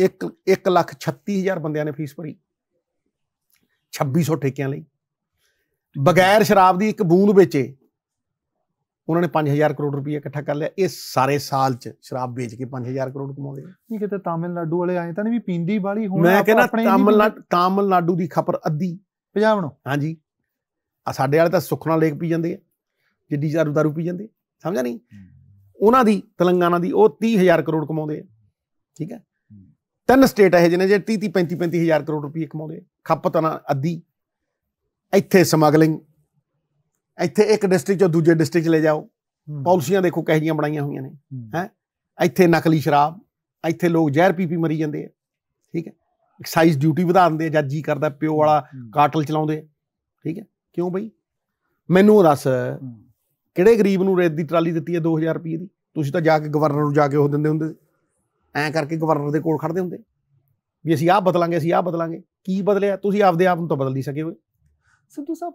ਇੱਕ 1 ਲੱਖ 36000 ਬੰਦਿਆਂ ਨੇ ਫੀਸ ਭਰੀ 2600 ਠੇਕਿਆਂ ਲਈ ਬਗੈਰ ਸ਼ਰਾਬ ਦੀ ਇੱਕ ਬੂੰਦ ਵੇਚੇ ਉਹਨਾਂ ਨੇ 5000 ਕਰੋੜ ਰੁਪਏ ਇਕੱਠਾ ਕਰ ਲਿਆ ਇਹ ਸਾਰੇ ਸਾਲ ਚ ਸ਼ਰਾਬ ਵੇਚ ਕੇ 5000 ਕਰੋੜ ਕਮਾਉਂਦੇ ਨਹੀਂ ਕਿਤੇ ਤਾਮਿਲਨਾਡੂ ਵਾਲੇ ਆਏ ਤਾਂ ਨਹੀਂ ਵੀ ਪਿੰਦੀ ਬਾਲੀ ਹੁਣ ਮੈਂ ਕਹਿੰਦਾ ਤਾਮਿਲਨਾਡੂ ਤਾਮਿਲਨਾਡੂ ਦੀ ਖਬਰ ਅੱਧੀ ਪੰਜਾਬ ਨੂੰ ਹਾਂਜੀ ਆ ਸਾਡੇ ਵਾਲੇ ਤਾਂ ਸੁਖਣਾ ਲੇਕ ਪੀ ਜਾਂਦੇ ਆ ਜਿੱਡੀ ਜਾਰੂ ਦਾਰੂ ਪੀ ਜਾਂਦੇ ਸਮਝਾ ਨਹੀਂ ਉਹਨਾਂ ਦੀ ਤਲੰਗਾਨਾ ਦੀ ਉਹ 30000 ਕਰੋੜ ਕਮਾਉਂਦੇ ਆ ਠੀਕ ਹੈ ਤਿੰਨ ਸਟੇਟ ਇਹ ਜਿਹਨੇ ਜੇ 30 30 35 35000 ਕਰੋੜ ਰੁਪਏ ਕਮਾਉਂਦੇ ਖਪਤ ਨਾ ਅੱਧੀ ਇੱਥੇ ਸਮਗਲਿੰਗ ਇੱਥੇ ਇੱਕ ਡਿਸਟ੍ਰਿਕਟ ਚੋਂ ਦੂਜੇ ਡਿਸਟ੍ਰਿਕਟ ਲੈ ਜਾਓ ਪਾਲਿਸੀਆਂ ਦੇਖੋ ਕਿਹੋ ਜੀਆਂ ਬਣਾਈਆਂ ਹੋਈਆਂ ਨੇ ਹੈ ਇੱਥੇ ਨਕਲੀ ਸ਼ਰਾਬ ਇੱਥੇ ਲੋਕ ਜ਼ਹਿਰ ਪੀ ਪੀ ਮਰੀ ਜਾਂਦੇ ਆ ਠੀਕ ਹੈ ਐਕਸਾਈਜ਼ ਡਿਊਟੀ ਵਧਾ ਦਿੰਦੇ ਆ ਜੱਜ ਜੀ ਕਰਦਾ ਪਿਓ ਵਾਲਾ ਕਾਟਲ ਚਲਾਉਂਦੇ ਠੀਕ ਹੈ ਕਿਉਂ ਬਈ ਮੈਨੂੰ ਦੱਸ ਕਿਹੜੇ ਗਰੀਬ ਨੂੰ ਰੇਤ ਦੀ ਟਰਾਲੀ ਦਿੱਤੀ ਹੈ 2000 ਰੁਪਏ ਦੀ ਤੁਸੀਂ ਤਾਂ ਜਾ ਕੇ ਗਵਰਨਰ ਨੂੰ ਜਾ ਕੇ ਉਹ ਦਿੰਦੇ ਹੁੰਦੇ ਐ ਕਰਕੇ ਗਵਰਨਰ ਦੇ ਕੋਲ ਖੜਦੇ ਹੁੰਦੇ ਵੀ ਅਸੀਂ ਆਹ ਬਦਲਾਂਗੇ ਅਸੀਂ ਆਹ ਬਦਲਾਂਗੇ ਕੀ ਬਦਲਿਆ ਤੁਸੀਂ ਆਪਦੇ ਆਪ ਨੂੰ ਤਾਂ ਬਦਲ ਨਹੀਂ ਸਕੇ ਸਿੱਧੂ ਸਾਹਿਬ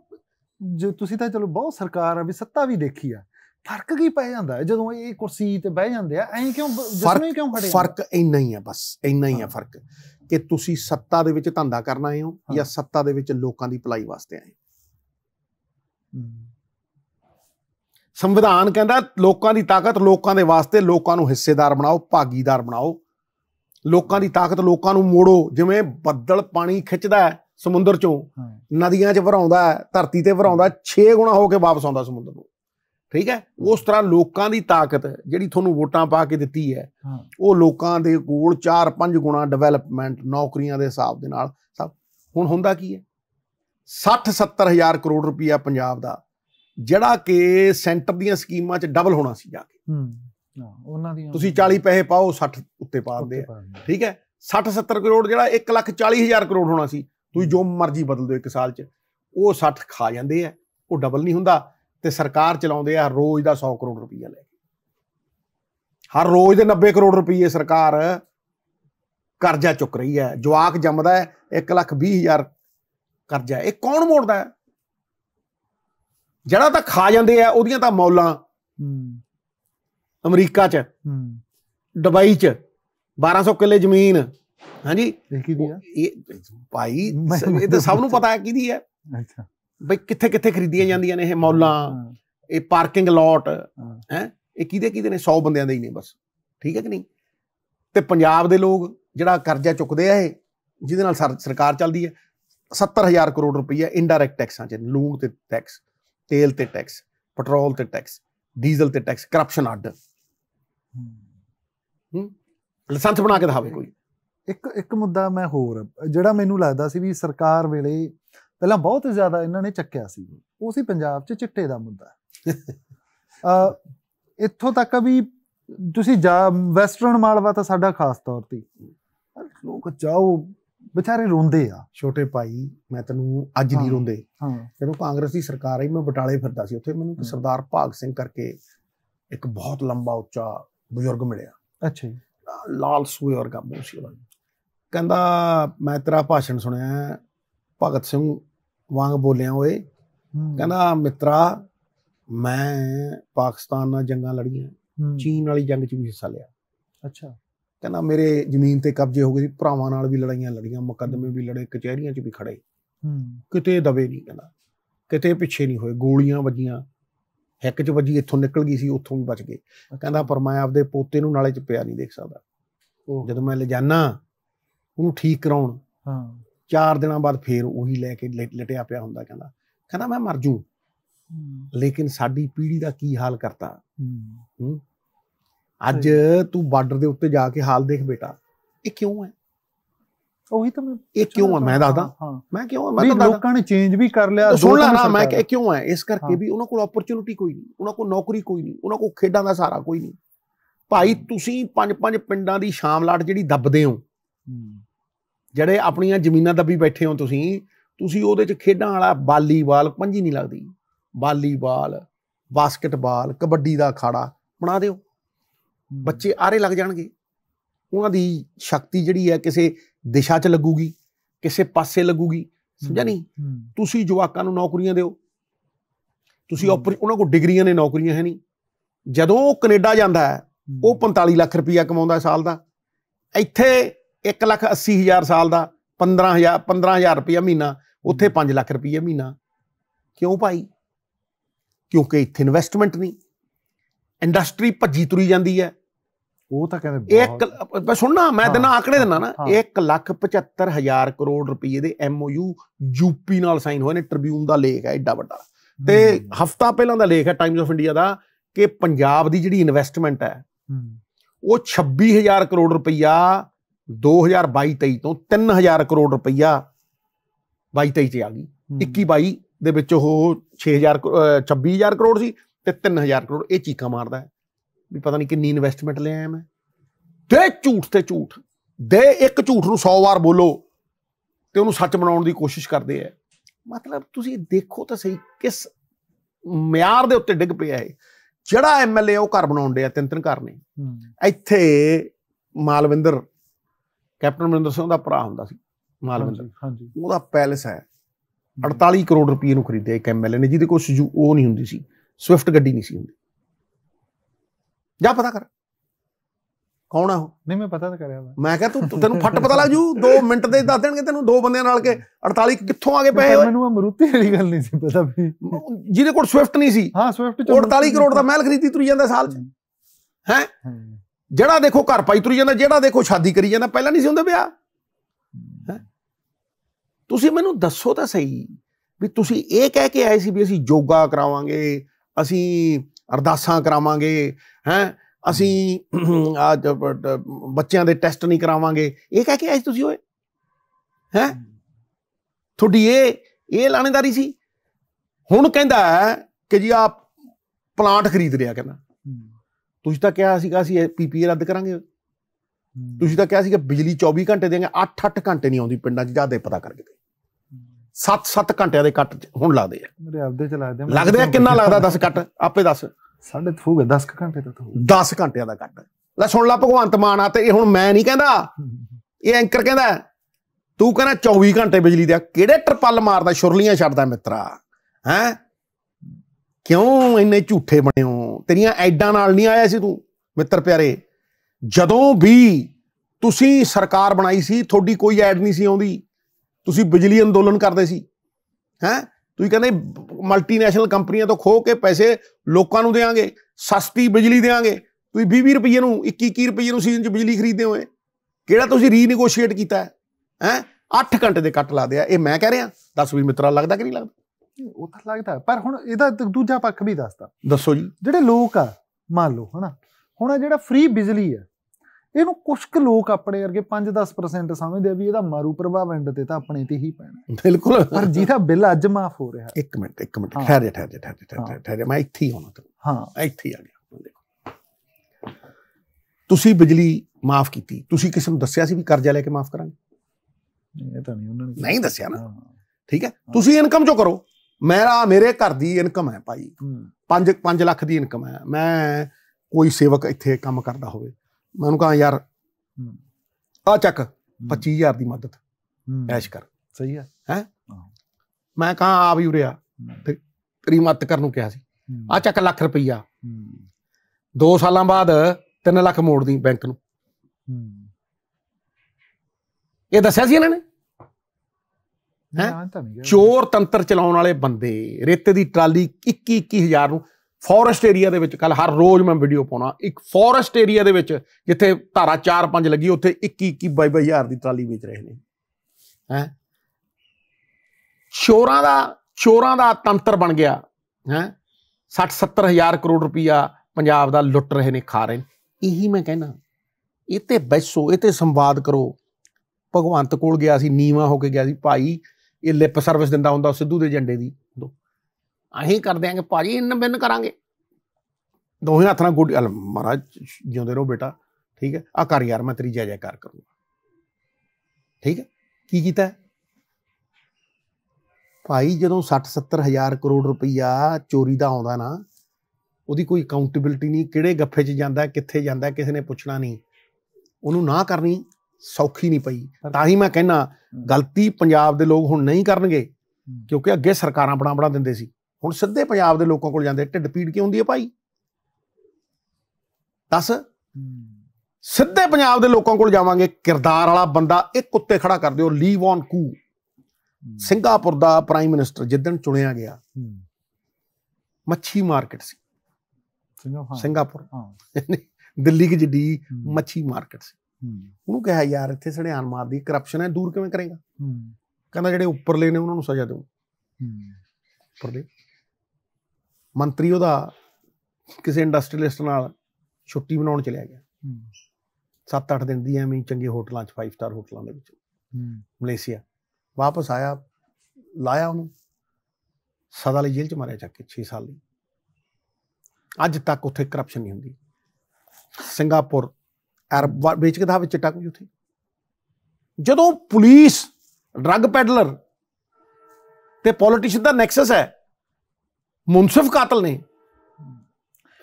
ਜੋ ਤੁਸੀਂ ਤਾਂ ਚਲੋ ਬਹੁਤ ਸਰਕਾਰ ਆ ਵੀ ਸੱਤਾ ਵੀ ਦੇਖੀ ਆ ਫਰਕ ਕੀ ਪੈ ਜਾਂਦਾ ਹੈ ਜਦੋਂ ਇਹ ਕੁਰਸੀ ਤੇ ਬਹਿ ਜਾਂਦੇ ਆ ਐਂ ਕਿਉਂ ਜਿਸਨੂੰ ਕਿਉਂ ਖੜੇ ਫਰਕ ਇੰਨਾ ਹੀ ਆ ਬਸ ਇੰਨਾ ਹੀ ਆ ਫਰਕ ਕਿ ਤੁਸੀਂ ਸੱਤਾ ਦੇ ਵਿੱਚ ਧੰਦਾ ਕਰਨ ਆਏ ਹੋ ਜਾਂ ਸੱਤਾ ਦੇ ਵਿੱਚ ਲੋਕਾਂ ਦੀ ਭਲਾਈ ਵਾਸਤੇ ਆਏ ਸੰਵਿਧਾਨ ਕਹਿੰਦਾ ਲੋਕਾਂ ਦੀ ਤਾਕਤ ਲੋਕਾਂ ਦੇ ਵਾਸਤੇ ਲੋਕਾਂ ਨੂੰ ਹਿੱਸੇਦਾਰ ਬਣਾਓ ਭਾਗੀਦਾਰ ਬਣਾਓ ਲੋਕਾਂ ਦੀ ਤਾਕਤ ਲੋਕਾਂ ਨੂੰ ਮੋੜੋ ਜਿਵੇਂ ਬੱਦਲ ਪਾਣੀ ਖਿੱਚਦਾ ਹੈ ਸਮੁੰਦਰ ਚੋਂ ਨਦੀਆਂ 'ਚ ਭਰਾਉਂਦਾ ਧਰਤੀ ਤੇ ਭਰਾਉਂਦਾ 6 ਗੁਣਾ ਹੋ ਕੇ ਵਾਪਸ ਆਉਂਦਾ ਸਮੁੰਦਰ ਨੂੰ ਠੀਕ ਹੈ ਉਸ ਤਰ੍ਹਾਂ ਲੋਕਾਂ ਦੀ ਤਾਕਤ ਜਿਹੜੀ ਤੁਹਾਨੂੰ ਵੋਟਾਂ ਪਾ ਕੇ ਦਿੱਤੀ ਹੈ ਉਹ ਲੋਕਾਂ ਦੇ ਕੋਲ 4-5 ਗੁਣਾ ਡਿਵੈਲਪਮੈਂਟ ਨੌਕਰੀਆਂ ਦੇ ਹਿਸਾਬ ਦੇ ਨਾਲ ਸਭ ਹੁਣ ਹੁੰਦਾ ਕੀ ਹੈ 60-70 ਹਜ਼ਾਰ ਕਰੋੜ ਰੁਪਇਆ ਪੰਜਾਬ ਦਾ ਜਿਹੜਾ ਕਿ ਸੈਂਟਰ ਦੀਆਂ ਸਕੀਮਾਂ 'ਚ ਡਬਲ ਹੋਣਾ ਸੀ ਜਾ ਕੇ ਹੂੰ ਉਹਨਾਂ ਦੀਆਂ ਤੁਸੀਂ 40 ਪੈਸੇ ਪਾਓ 60 ਉੱਤੇ ਪਾ ਦਿੰਦੇ ਠੀਕ ਹੈ 60 70 ਕਰੋੜ ਜਿਹੜਾ 1 ਲੱਖ 40 ਹਜ਼ਾਰ ਕਰੋੜ ਹੋਣਾ ਸੀ ਤੁਸੀਂ ਜੋ ਮਰਜ਼ੀ ਬਦਲ ਦਿਓ ਇੱਕ ਸਾਲ 'ਚ ਉਹ 60 ਖਾ ਜਾਂਦੇ ਆ ਉਹ ਡਬਲ ਨਹੀਂ ਹੁੰਦਾ ਤੇ ਸਰਕਾਰ ਚਲਾਉਂਦੇ ਆ ਰੋਜ਼ ਦਾ 100 ਕਰੋੜ ਰੁਪਈਆ ਲੈ ਕੇ ਹਰ ਰੋਜ਼ ਦੇ 90 ਕਰੋੜ ਰੁਪਈਏ ਸਰਕਾਰ ਕਰਜ਼ਾ ਚੁੱਕ ਰਹੀ ਹੈ ਜਵਾਕ ਜੰਮਦਾ ਹੈ 1 ਲੱਖ 20 ਹਜ਼ਾਰ ਕਰਜ਼ਾ ਇਹ ਕੌਣ ਮੋੜਦਾ ਹੈ ਜਿਹੜਾ ਤਾਂ ਖਾ ਜਾਂਦੇ ਆ ਉਹਦੀਆਂ ਤਾਂ ਮੌਲਾਂ ਅਮਰੀਕਾ 'ਚ ਦੁਬਈ 'ਚ 1200 ਕਿੱਲੇ ਜ਼ਮੀਨ ਹਾਂਜੀ ਇਹ ਭਾਈ ਇਹ ਤਾਂ ਸਭ ਨੂੰ ਪਤਾ ਹੈ ਕਿਹਦੀ ਹੈ ਅੱਛਾ ਬਈ ਕਿੱਥੇ ਕਿੱਥੇ ਖਰੀਦੀਆਂ ਜਾਂਦੀਆਂ ਨੇ ਇਹ ਮੌਲਾਂ ਇਹ ਪਾਰਕਿੰਗ ਲੋਟ ਹੈ ਇਹ ਕਿਹਦੇ ਕਿਹਦੇ ਨੇ 100 ਬੰਦਿਆਂ ਦੇ ਹੀ ਨੇ ਬਸ ਠੀਕ ਹੈ ਕਿ ਨਹੀਂ ਤੇ ਪੰਜਾਬ ਦੇ ਲੋਕ ਜਿਹੜਾ ਕਰਜ਼ਾ ਚੁੱਕਦੇ ਆ ਇਹ ਜਿਹਦੇ ਨਾਲ ਸਰਕਾਰ ਚੱਲਦੀ ਹੈ 70000 ਕਰੋੜ ਰੁਪਈਆ ਇਨਡਾਇਰੈਕਟ ਟੈਕਸਾਂ 'ਚ ਲੂਣ ਤੇ ਟੈਕਸ ਤੇਲ ਤੇ ਟੈਕਸ ਪੈਟਰੋਲ ਤੇ ਟੈਕਸ ਡੀਜ਼ਲ ਤੇ ਟੈਕਸ ਕਰਪਸ਼ਨ ਆਰਡਰ ਹੂੰ ਲਸੰਤ ਬਣਾ ਕੇ ਦਿਖਾਵੇ ਕੋਈ ਇੱਕ ਇੱਕ ਮੁੱਦਾ ਮੈਂ ਹੋਰ ਜਿਹੜਾ ਮੈਨੂੰ ਲੱਗਦਾ ਸੀ ਵੀ ਸਰਕਾਰ ਵੇਲੇ ਪਹਿਲਾਂ ਬਹੁਤ ਜ਼ਿਆਦਾ ਇਹਨਾਂ ਨੇ ਚੱਕਿਆ ਸੀ ਉਹ ਸੀ ਪੰਜਾਬ 'ਚ ਚਿੱਟੇ ਦਾ ਮੁੱਦਾ [laughs] ਅ ਇੱਥੋਂ ਤੱਕ ਵੀ ਤੁਸੀਂ ਜਾ ਵੈਸਟਰਨ ਮਾਲਵਾ ਤਾਂ ਸਾਡਾ ਖਾਸ ਤੌਰ ਤੇ ਲੋਕ ਚਾਹੋ ਵਿਚਾਰੇ ਰੋਂਦੇ ਆ ਛੋਟੇ ਭਾਈ ਮੈਂ ਤੈਨੂੰ ਅੱਜ ਨਹੀਂ ਰੋਂਦੇ ਹਾਂ ਜਦੋਂ ਕਾਂਗਰਸ ਦੀ ਸਰਕਾਰ ਆਈ ਮੈਂ ਬਟਾਲੇ ਫਿਰਦਾ ਸੀ ਉੱਥੇ ਮੈਨੂੰ ਸਰਦਾਰ ਭਾਗ ਸਿੰਘ ਕਰਕੇ ਇੱਕ ਬਹੁਤ ਲੰਬਾ ਉੱਚਾ ਬਜ਼ੁਰਗ ਮਿਲਿਆ ਅੱਛਾ ਜੀ ਲਾਲ ਸੂਏ ਵਰਗਾ ਬੋਸੀ ਵਾਲਾ ਕਹਿੰਦਾ ਮੈਂ ਤੇਰਾ ਭਾਸ਼ਣ ਸੁਣਿਆ ਭਗਤ ਸਿੰਘ ਵਾਂਗ ਬੋਲਿਆ ਓਏ ਕਹਿੰਦਾ ਮਿੱਤਰਾ ਮੈਂ ਪਾਕਿਸਤਾਨ ਨਾਲ ਜੰਗਾਂ ਲੜੀਆਂ ਚੀਨ ਵਾਲੀ ਜੰਗ 'ਚ ਵੀ ਹਿੱਸਾ ਲਿਆ ਅੱਛਾ ਕਹਿੰਦਾ ਮੇਰੇ ਜ਼ਮੀਨ ਤੇ ਕਬਜ਼ੇ ਹੋ ਗਏ ਸੀ ਭਰਾਵਾਂ ਨਾਲ ਵੀ ਲੜਾਈਆਂ ਲੜੀਆਂ ਮੁਕੱਦਮੇ ਵੀ ਲੜੇ ਕਚਹਿਰੀਆਂ 'ਚ ਵੀ ਖੜੇ ਕਿਤੇ ਦਵੇ ਨਹੀਂ ਕਹਿੰਦਾ ਕਿਤੇ ਪਿੱਛੇ ਨਹੀਂ ਹੋਏ ਗੋਲੀਆਂ ਵੱਜੀਆਂ ਹੱਕ 'ਚ ਵੱਜੀ ਇੱਥੋਂ ਨਿਕਲ ਗਈ ਸੀ ਉੱਥੋਂ ਵੀ ਬਚ ਗਏ ਕਹਿੰਦਾ ਪਰ ਮੈਂ ਆਪਦੇ ਪੋਤੇ ਨੂੰ ਨਾਲੇ 'ਚ ਪਿਆ ਨਹੀਂ ਦੇਖ ਸਕਦਾ ਜਦੋਂ ਮੈਂ ਲਿਜਾਨਾ ਉਹਨੂੰ ਠੀਕ ਕਰਾਉਣ ਹਾਂ ਚਾਰ ਦਿਨਾਂ ਬਾਅਦ ਫੇਰ ਉਹੀ ਲੈ ਕੇ ਲਟਿਆ ਪਿਆ ਹੁੰਦਾ ਕਹਿੰਦਾ ਕਹਿੰਦਾ ਮੈਂ ਮਰ ਜੂ ਲੇਕਿਨ ਸਾਡੀ ਪੀੜ੍ਹੀ ਦਾ ਕੀ ਹਾਲ ਕਰਤਾ ਅੱਜ ਤੂੰ ਬਾਰਡਰ ਦੇ ਉੱਤੇ ਜਾ ਕੇ ਹਾਲ ਦੇਖ ਬੇਟਾ ਇਹ ਕਿਉਂ ਹੈ ਉਹੀ ਤਾਂ ਮੈਂ ਇਹ ਕਿਉਂ ਹੈ ਮੈਂ ਦੱਸਦਾ ਮੈਂ ਕਿਉਂ ਮੈਂ ਤਾਂ ਲੋਕਾਂ ਨੇ ਚੇਂਜ ਵੀ ਕਰ ਲਿਆ ਸੁਣ ਲੈ ਨਾ ਮੈਂ ਇਹ ਕਿਉਂ ਹੈ ਇਸ ਕਰਕੇ ਵੀ ਉਹਨਾਂ ਕੋਲ ਓਪਰਚ्युनिटी ਕੋਈ ਨਹੀਂ ਉਹਨਾਂ ਕੋਲ ਨੌਕਰੀ ਕੋਈ ਨਹੀਂ ਉਹਨਾਂ ਕੋਲ ਖੇਡਾਂ ਦਾ ਸਾਰਾ ਕੋਈ ਨਹੀਂ ਭਾਈ ਤੁਸੀਂ ਪੰਜ ਪੰਜ ਪਿੰਡਾਂ ਦੀ ਸ਼ਾਮ ਲਾਟ ਜਿਹੜੀ ਦੱਬਦੇ ਹੋ ਜਿਹੜੇ ਆਪਣੀਆਂ ਜ਼ਮੀਨਾਂ ਦੱਬੀ ਬੈਠੇ ਹੋ ਤੁਸੀਂ ਤੁਸੀਂ ਉਹਦੇ 'ਚ ਖੇਡਾਂ ਵਾਲਾ ਬਾਲੀਵਾਲ ਪੰਜੀ ਨਹੀਂ ਲੱਗਦੀ ਬਾਲੀਵਾਲ ਬਾਸਕਟਬਾਲ ਕਬੱਡੀ ਦਾ ਅਖਾੜਾ ਬਣਾ ਦਿਓ ਬੱਚੇ ਆਰੇ ਲੱਗ ਜਾਣਗੇ ਉਹਨਾਂ ਦੀ ਸ਼ਕਤੀ ਜਿਹੜੀ ਹੈ ਕਿਸੇ ਦਿਸ਼ਾ 'ਚ ਲੱਗੂਗੀ ਕਿਸੇ ਪਾਸੇ ਲੱਗੂਗੀ ਸਮਝਿਆ ਨਹੀਂ ਤੁਸੀਂ ਜਵਾਕਾਂ ਨੂੰ ਨੌਕਰੀਆਂ ਦਿਓ ਤੁਸੀਂ ਉਹਨਾਂ ਕੋਲ ਡਿਗਰੀਆਂ ਨੇ ਨੌਕਰੀਆਂ ਹੈ ਨਹੀਂ ਜਦੋਂ ਉਹ ਕੈਨੇਡਾ ਜਾਂਦਾ ਹੈ ਉਹ 45 ਲੱਖ ਰੁਪਇਆ ਕਮਾਉਂਦਾ ਸਾਲ ਦਾ ਇੱਥੇ 1 ਲੱਖ 80 ਹਜ਼ਾਰ ਸਾਲ ਦਾ 15000 15000 ਰੁਪਏ ਮਹੀਨਾ ਉੱਥੇ 5 ਲੱਖ ਰੁਪਏ ਮਹੀਨਾ ਕਿਉਂ ਭਾਈ ਕਿਉਂਕਿ ਇੱਥੇ ਇਨਵੈਸਟਮੈਂਟ ਨਹੀਂ ਇੰਡਸਟਰੀ ਭੱਜੀ ਤੁਰੀ ਜਾਂਦੀ ਹੈ ਉਹ ਤਾਂ ਕਹਿੰਦੇ ਇੱਕ ਮੈਂ ਸੁਣਨਾ ਮੈਂ ਦਿਨਾ ਆਕੜੇ ਦਿਨਾ ਨਾ 1 ਲੱਖ 75 ਹਜ਼ਾਰ ਕਰੋੜ ਰੁਪਏ ਦੇ ਐਮਓਯੂ ਯੂਪੀ ਨਾਲ ਸਾਈਨ ਹੋਏ ਨੇ ਟ੍ਰਿਬਿਊਨ ਦਾ ਲੇਖ ਹੈ ਐਡਾ ਵੱਡਾ ਤੇ ਹਫਤਾ ਪਹਿਲਾਂ ਦਾ ਲੇਖ ਹੈ ਟਾਈਮਸ ਆਫ ਇੰਡੀਆ ਦਾ ਕਿ ਪੰਜਾਬ ਦੀ ਜਿਹੜੀ ਇਨਵੈਸਟਮੈਂਟ ਹੈ ਉਹ 26000 ਕਰੋੜ ਰੁਪਇਆ 2022-23 ਤੋਂ 3000 ਕਰੋੜ ਰੁਪਈਆ 22-23 ਚ ਆ ਗਈ 21-22 ਦੇ ਵਿੱਚ ਉਹ 6000 26000 ਕਰੋੜ ਸੀ ਤੇ 3000 ਕਰੋੜ ਇਹ ਚੀਕਾ ਮਾਰਦਾ ਹੈ ਵੀ ਪਤਾ ਨਹੀਂ ਕਿੰਨੀ ਇਨਵੈਸਟਮੈਂਟ ਲੈ ਆਇਆ ਮੈਂ ਦੇ ਝੂਠ ਤੇ ਝੂਠ ਦੇ ਇੱਕ ਝੂਠ ਨੂੰ 100 ਵਾਰ ਬੋਲੋ ਤੇ ਉਹਨੂੰ ਸੱਚ ਬਣਾਉਣ ਦੀ ਕੋਸ਼ਿਸ਼ ਕਰਦੇ ਆ ਮਤਲਬ ਤੁਸੀਂ ਦੇਖੋ ਤਾਂ ਸਹੀ ਕਿਸ ਮਿਆਰ ਦੇ ਉੱਤੇ ਡਿੱਗ ਪਿਆ ਹੈ ਜਿਹੜਾ ਐਮਐਲਏ ਉਹ ਘਰ ਬਣਾਉਣ ਆ ਤਿੰਨ ਤਿੰਨ ਘਰ ਨੇ ਇੱਥੇ ਮਾਲਵਿੰਦਰ ਕੈਪਟਨ ਮਨਿੰਦਰ ਸਿੰਘ ਦਾ ਭਰਾ ਹੁੰਦਾ ਸੀ ਮਾਲਵਿੰਦਰ ਹਾਂਜੀ ਉਹਦਾ ਪੈਲਸ ਹੈ 48 ਕਰੋੜ ਰੁਪਏ ਨੂੰ ਖਰੀਦਿਆ ਇੱਕ ਐਮਐਲਏ ਨੇ ਜਿਹਦੇ ਕੋਲ ਸਜੂ ਉਹ ਨਹੀਂ ਹੁੰਦੀ ਸੀ ਸਵਿਫਟ ਗੱਡੀ ਨਹੀਂ ਸੀ ਹੁੰਦੀ ਜਾ ਪਤਾ ਕਰ ਕੌਣ ਆ ਉਹ ਨਹੀਂ ਮੈਂ ਪਤਾ ਤਾਂ ਕਰਿਆ ਮੈਂ ਕਿਹਾ ਤੂੰ ਤੈਨੂੰ ਫੱਟ ਪਤਾ ਲੱਗ ਜੂ 2 ਮਿੰਟ ਦੇ ਦੱਸ ਦੇਣਗੇ ਤੈਨੂੰ ਦੋ ਬੰਦਿਆਂ ਨਾਲ ਕੇ 48 ਕਿੱਥੋਂ ਆ ਕੇ ਪਏ ਮੈਨੂੰ ਮਰੂਤੀ ਵਾਲੀ ਗੱਲ ਨਹੀਂ ਸੀ ਪਤਾ ਵੀ ਜਿਹਦੇ ਕੋਲ ਸਵਿਫਟ ਨਹੀਂ ਸੀ ਹਾਂ ਸਵਿਫਟ 48 ਕਰੋੜ ਦਾ ਮਹਿਲ ਖਰੀਦੀ ਤੁਰ ਜਾਂਦਾ ਸਾਲ ਚ ਹੈ ਜਿਹੜਾ ਦੇਖੋ ਘਰ ਪਾਈ ਤੁਰੀ ਜਾਂਦਾ ਜਿਹੜਾ ਦੇਖੋ ਸ਼ਾਦੀ ਕਰੀ ਜਾਂਦਾ ਪਹਿਲਾਂ ਨਹੀਂ ਸੀ ਹੁੰਦੇ ਵਿਆਹ ਤੁਸੀਂ ਮੈਨੂੰ ਦੱਸੋ ਤਾਂ ਸਹੀ ਵੀ ਤੁਸੀਂ ਇਹ ਕਹਿ ਕੇ ਆਏ ਸੀ ਵੀ ਅਸੀਂ ਯੋਗਾ ਕਰਾਵਾਂਗੇ ਅਸੀਂ ਅਰਦਾਸਾਂ ਕਰਾਵਾਂਗੇ ਹੈ ਅਸੀਂ ਬੱਚਿਆਂ ਦੇ ਟੈਸਟ ਨਹੀਂ ਕਰਾਵਾਂਗੇ ਇਹ ਕਹਿ ਕੇ ਆਏ ਤੁਸੀਂ ਓਏ ਹੈ ਤੁਹਾਡੀ ਇਹ ਇਹ ਲਾਣੇਦਾਰੀ ਸੀ ਹੁਣ ਕਹਿੰਦਾ ਕਿ ਜੀ ਆ ਪਲਾਂਟ ਖਰੀਦ ਰਿਹਾ ਕਹਿੰਦਾ ਤੁਸੀਂ ਤਾਂ ਕਿਹਾ ਸੀਗਾ ਅਸੀਂ ਪੀਪੀਏ ਰੱਦ ਕਰਾਂਗੇ ਤੁਸੀਂ ਤਾਂ ਕਿਹਾ ਸੀਗਾ ਬਿਜਲੀ 24 ਘੰਟੇ ਦੇਵਾਂਗੇ 8-8 ਘੰਟੇ ਨਹੀਂ ਆਉਂਦੀ ਪਿੰਡਾਂ 'ਚ ਜਾਦੇ ਪਤਾ ਕਰਕੇ 7-7 ਘੰਟਿਆਂ ਦੇ ਕੱਟ ਹੁਣ ਲੱਗਦੇ ਆ ਮੇਰੇ ਆਪਦੇ ਚ ਲੱਗਦੇ ਆ ਲੱਗਦੇ ਆ ਕਿੰਨਾ ਲੱਗਦਾ 10 ਕੱਟ ਆਪੇ ਦੱਸ ਸਾਡੇ ਥੂਗ 10 ਘੰਟੇ ਦਾ ਤਾਂ 10 ਘੰਟਿਆਂ ਦਾ ਕੱਟ ਲੈ ਸੁਣ ਲੈ ਭਗਵੰਤ ਮਾਨ ਆ ਤੇ ਇਹ ਹੁਣ ਮੈਂ ਨਹੀਂ ਕਹਿੰਦਾ ਇਹ ਐਂਕਰ ਕਹਿੰਦਾ ਤੂੰ ਕਹਿੰਦਾ 24 ਘੰਟੇ ਬਿਜਲੀ ਦੇ ਕਿਹੜੇ ਟਰਪਲ ਮਾਰਦਾ ਸ਼ੁਰਲੀਆਂ ਛੱਡਦਾ ਮਿੱਤਰਾ ਹੈ ਕਿਉਂ ਇੰਨੇ ਝੂਠੇ ਬਣਿਓ ਤੇਰੀਆਂ ਐਡਾਂ ਨਾਲ ਨਹੀਂ ਆਇਆ ਸੀ ਤੂੰ ਮਿੱਤਰ ਪਿਆਰੇ ਜਦੋਂ ਵੀ ਤੁਸੀਂ ਸਰਕਾਰ ਬਣਾਈ ਸੀ ਤੁਹਾਡੀ ਕੋਈ ਐਡ ਨਹੀਂ ਸੀ ਆਉਂਦੀ ਤੁਸੀਂ ਬਿਜਲੀ ਅੰਦੋਲਨ ਕਰਦੇ ਸੀ ਹੈ ਤੁਸੀਂ ਕਹਿੰਦੇ ਮਲਟੀਨੈਸ਼ਨਲ ਕੰਪਨੀਆਂ ਤੋਂ ਖੋ ਕੇ ਪੈਸੇ ਲੋਕਾਂ ਨੂੰ ਦੇਾਂਗੇ ਸਸਤੀ ਬਿਜਲੀ ਦੇਾਂਗੇ ਤੁਸੀਂ 20 20 ਰੁਪਏ ਨੂੰ 21 21 ਰੁਪਏ ਨੂੰ ਸੀਜ਼ਨ 'ਚ ਬਿਜਲੀ ਖਰੀਦਦੇ ਹੋਏ ਕਿਹੜਾ ਤੁਸੀਂ ਰੀਨੇਗੋਸ਼ੀਏਟ ਕੀਤਾ ਹੈ ਹੈ 8 ਘੰਟੇ ਦੇ ਕੱਟ ਲਾ ਦਿਆ ਇਹ ਮੈਂ ਕਹਿ ਰਿਹਾ ਦੱਸ ਵੀ ਮਿੱਤਰਾ ਲੱਗਦਾ ਕਿ ਨਹੀਂ ਲੱਗਦਾ ਉਹ ਤਾਂ ਲੱਗਦਾ ਪਰ ਹੁਣ ਇਹਦਾ ਦੂਜਾ ਪੱਖ ਵੀ ਦੱਸਦਾ ਦੱਸੋ ਜੀ ਜਿਹੜੇ ਲੋਕ ਆ ਮੰਨ ਲਓ ਹਨਾ ਹੁਣ ਆ ਜਿਹੜਾ ਫ੍ਰੀ ਬਿਜਲੀ ਆ ਇਹਨੂੰ ਕੁਝ ਕੁ ਲੋਕ ਆਪਣੇ ਵਰਗੇ 5-10% ਸਮਝਦੇ ਆ ਵੀ ਇਹਦਾ ਮਾਰੂ ਪ੍ਰਭਾਵ ਐਂਡ ਤੇ ਤਾਂ ਆਪਣੇ ਤੇ ਹੀ ਪੈਣਾ ਬਿਲਕੁਲ ਪਰ ਜਿਹਦਾ ਬਿੱਲ ਅੱਜ ਮਾਫ ਹੋ ਰਿਹਾ ਇੱਕ ਮਿੰਟ ਇੱਕ ਮਿੰਟ ਠਹਿਰ ਠਹਿਰ ਠਹਿਰ ਠਹਿਰ ਮੈਂ ਇੱਥੇ ਹੀ ਹਾਂ ਹਾਂ ਇੱਥੇ ਆ ਗਿਆ ਦੇਖੋ ਤੁਸੀਂ ਬਿਜਲੀ ਮਾਫ ਕੀਤੀ ਤੁਸੀਂ ਕਿਸੇ ਨੂੰ ਦੱਸਿਆ ਸੀ ਵੀ ਕਰਜ਼ਾ ਲੈ ਕੇ ਮਾਫ ਕਰਾਂਗੇ ਇਹ ਤਾਂ ਨਹੀਂ ਉਹਨਾਂ ਨੇ ਨਹੀਂ ਦੱਸਿਆ ਨਾ ਠੀਕ ਹੈ ਤੁਸੀਂ ਇਨਕਮ ਚੋਂ ਕਰੋ ਮੇਰਾ ਮੇਰੇ ਘਰ ਦੀ ਇਨਕਮ ਹੈ ਭਾਈ 5 5 ਲੱਖ ਦੀ ਇਨਕਮ ਹੈ ਮੈਂ ਕੋਈ ਸੇਵਕ ਇੱਥੇ ਕੰਮ ਕਰਦਾ ਹੋਵੇ ਮੈਂ ਉਹਨੂੰ ਕਹਾਂ ਯਾਰ ਆ ਚੱਕ 25000 ਦੀ ਮਦਦ ਐਸ਼ ਕਰ ਸਹੀ ਹੈ ਹੈ ਮੈਂ ਕਹਾਂ ਆ ਵੀ ਉਰਿਆ ਤੇਰੀ ਮਦਦ ਕਰਨ ਨੂੰ ਕਿਹਾ ਸੀ ਆ ਚੱਕ ਲੱਖ ਰੁਪਈਆ 2 ਸਾਲਾਂ ਬਾਅਦ 3 ਲੱਖ ਮੋੜਦੀ ਬੈਂਕ ਨੂੰ ਇਹ ਦੱਸਿਆ ਸੀ ਇਹਨਾਂ ਨੇ ਚੋਰ ਤੰਤਰ ਚਲਾਉਣ ਵਾਲੇ ਬੰਦੇ ਰੇਤੇ ਦੀ ਟਰਾਲੀ 21 21000 ਨੂੰ ਫੋਰੈਸਟ ਏਰੀਆ ਦੇ ਵਿੱਚ ਕੱਲ ਹਰ ਰੋਜ਼ ਮੈਂ ਵੀਡੀਓ ਪਾਉਣਾ ਇੱਕ ਫੋਰੈਸਟ ਏਰੀਆ ਦੇ ਵਿੱਚ ਜਿੱਥੇ ਧਾਰਾ 4-5 ਲੱਗੀ ਉੱਥੇ 21 21 22000 ਦੀ ਟਰਾਲੀ ਵੇਚ ਰਹੇ ਨੇ ਹੈ ਚੋਰਾਂ ਦਾ ਚੋਰਾਂ ਦਾ ਤੰਤਰ ਬਣ ਗਿਆ ਹੈ 60 70000 ਕਰੋੜ ਰੁਪਇਆ ਪੰਜਾਬ ਦਾ ਲੁੱਟ ਰਹੇ ਨੇ ਖਾ ਰਹੇ ਨੇ ਇਹੀ ਮੈਂ ਕਹਿਣਾ ਇਹ ਤੇ ਬੈਸੋ ਇਹ ਤੇ ਸੰਵਾਦ ਕਰੋ ਭਗਵੰਤ ਕੋਲ ਗਿਆ ਸੀ ਨੀਵਾ ਹੋ ਕੇ ਗਿਆ ਸੀ ਭਾਈ ਇਹ ਲਿਪ ਸਰਵਿਸ ਦਿੰਦਾ ਹੁੰਦਾ ਸਿੱਧੂ ਦੇ ਝੰਡੇ ਦੀ ਦੋ ਅਸੀਂ ਕਰ ਦਿਆਂਗੇ ਭਾਜੀ ਇੰਨ ਬਿੰਨ ਕਰਾਂਗੇ ਦੋਹੇ ਹੱਥ ਨਾਲ ਗੁੱਡ ਮਹਾਰਾਜ ਜਿਉਂਦੇ ਰਹੋ ਬੇਟਾ ਠੀਕ ਹੈ ਆ ਕਰ ਯਾਰ ਮੈਂ ਤੇਰੀ ਜੈ ਕਰ ਕਰੂੰਗਾ ਠੀਕ ਹੈ ਕੀ ਕੀਤਾ ਭਾਈ ਜਦੋਂ 60 70 ਹਜ਼ਾਰ ਕਰੋੜ ਰੁਪਈਆ ਚੋਰੀ ਦਾ ਆਉਂਦਾ ਨਾ ਉਹਦੀ ਕੋਈ ਅਕਾਊਂਟੇਬਿਲਟੀ ਨਹੀਂ ਕਿਹੜੇ ਗੱਫੇ 'ਚ ਜਾਂਦਾ ਕਿੱਥੇ ਜਾਂਦਾ ਕਿਸੇ ਨੇ ਪੁੱਛਣਾ ਨਹੀਂ ਉਹਨੂੰ ਨਾ ਕਰਨੀ ਸੌਖੀ ਨਹੀਂ ਪਈ ਤਾਂ ਹੀ ਮੈਂ ਕਹਿੰਨਾ ਗਲਤੀ ਪੰਜਾਬ ਦੇ ਲੋਕ ਹੁਣ ਨਹੀਂ ਕਰਨਗੇ ਕਿਉਂਕਿ ਅੱਗੇ ਸਰਕਾਰਾਂ ਬਣਾ ਬਣਾ ਦਿੰਦੇ ਸੀ ਹੁਣ ਸਿੱਧੇ ਪੰਜਾਬ ਦੇ ਲੋਕਾਂ ਕੋਲ ਜਾਂਦੇ ਢਿੱਡ ਪੀੜ ਕਿਉਂ ਹੁੰਦੀ ਹੈ ਭਾਈ ਦੱਸ ਸਿੱਧੇ ਪੰਜਾਬ ਦੇ ਲੋਕਾਂ ਕੋਲ ਜਾਵਾਂਗੇ ਕਿਰਦਾਰ ਵਾਲਾ ਬੰਦਾ ਇੱਕ ਕੁੱਤੇ ਖੜਾ ਕਰ ਦਿਓ ਲੀਵ ਔਨ ਕੂ ਸਿੰਗਾਪੁਰ ਦਾ ਪ੍ਰਾਈਮ ਮਿਨਿਸਟਰ ਜਿੱਦਣ ਚੁਣਿਆ ਗਿਆ ਮੱਛੀ ਮਾਰਕੀਟ ਸੀ ਸਿੰਗਾਪੁਰ ਹਾਂ ਦਿੱਲੀ ਦੀ ਜਿੱਡੀ ਮੱਛੀ ਮਾਰਕੀਟ ਸੀ ਉਹਨੂੰ ਕਿਹਾ ਯਾਰ ਇੱਥੇ ਸੜਿਆਨ ਮਾਰਦੀ ਕਰਪਸ਼ਨ ਹੈ ਦੂਰ ਕਿਵੇਂ ਕਰੇਗਾ ਕਹਿੰਦਾ ਜਿਹੜੇ ਉੱਪਰਲੇ ਨੇ ਉਹਨਾਂ ਨੂੰ ਸਜ਼ਾ ਦਿਓ ਉੱਪਰਲੇ ਮੰਤਰੀ ਉਹਦਾ ਕਿਸੇ ਇੰਡਸਟਰੀਅਲਿਸਟ ਨਾਲ ਛੁੱਟੀ ਬਣਾਉਣ ਚਲਿਆ ਗਿਆ 7-8 ਦਿਨ ਦੀ ਐਵੇਂ ਚੰਗੇ ਹੋਟਲਾਂ 'ਚ 5 ਸਟਾਰ ਹੋਟਲਾਂ ਦੇ ਵਿੱਚ ਮਲੇਸ਼ੀਆ ਵਾਪਸ ਆਇਆ ਲਾਇਆ ਉਹਨੂੰ ਸਦਾ ਲਈ ਜੇਲ੍ਹ 'ਚ ਮਾਰਿਆ ਚੱਕ ਕੇ 6 ਸਾਲ ਲਈ ਅੱਜ ਤੱਕ ਉੱਥੇ ਕਰਪਸ਼ਨ ਨਹੀਂ ਹੁੰਦੀ ਸਿੰਗਾਪੁਰ ਅਰਬ ਵੇਚ ਕੇ ਦਾ ਵਿੱਚ ਚਿੱਟਾ ਕੁਝ ਉੱਥੇ ਜਦੋਂ ਪੁਲਿਸ ਡਰੱਗ ਪੈਡਲਰ ਤੇ ਪੋਲੀਟਿਸ਼ੀਅਨ ਦਾ ਨੈਕਸਸ ਹੈ ਮੁਨਸਫ ਕਾਤਲ ਨੇ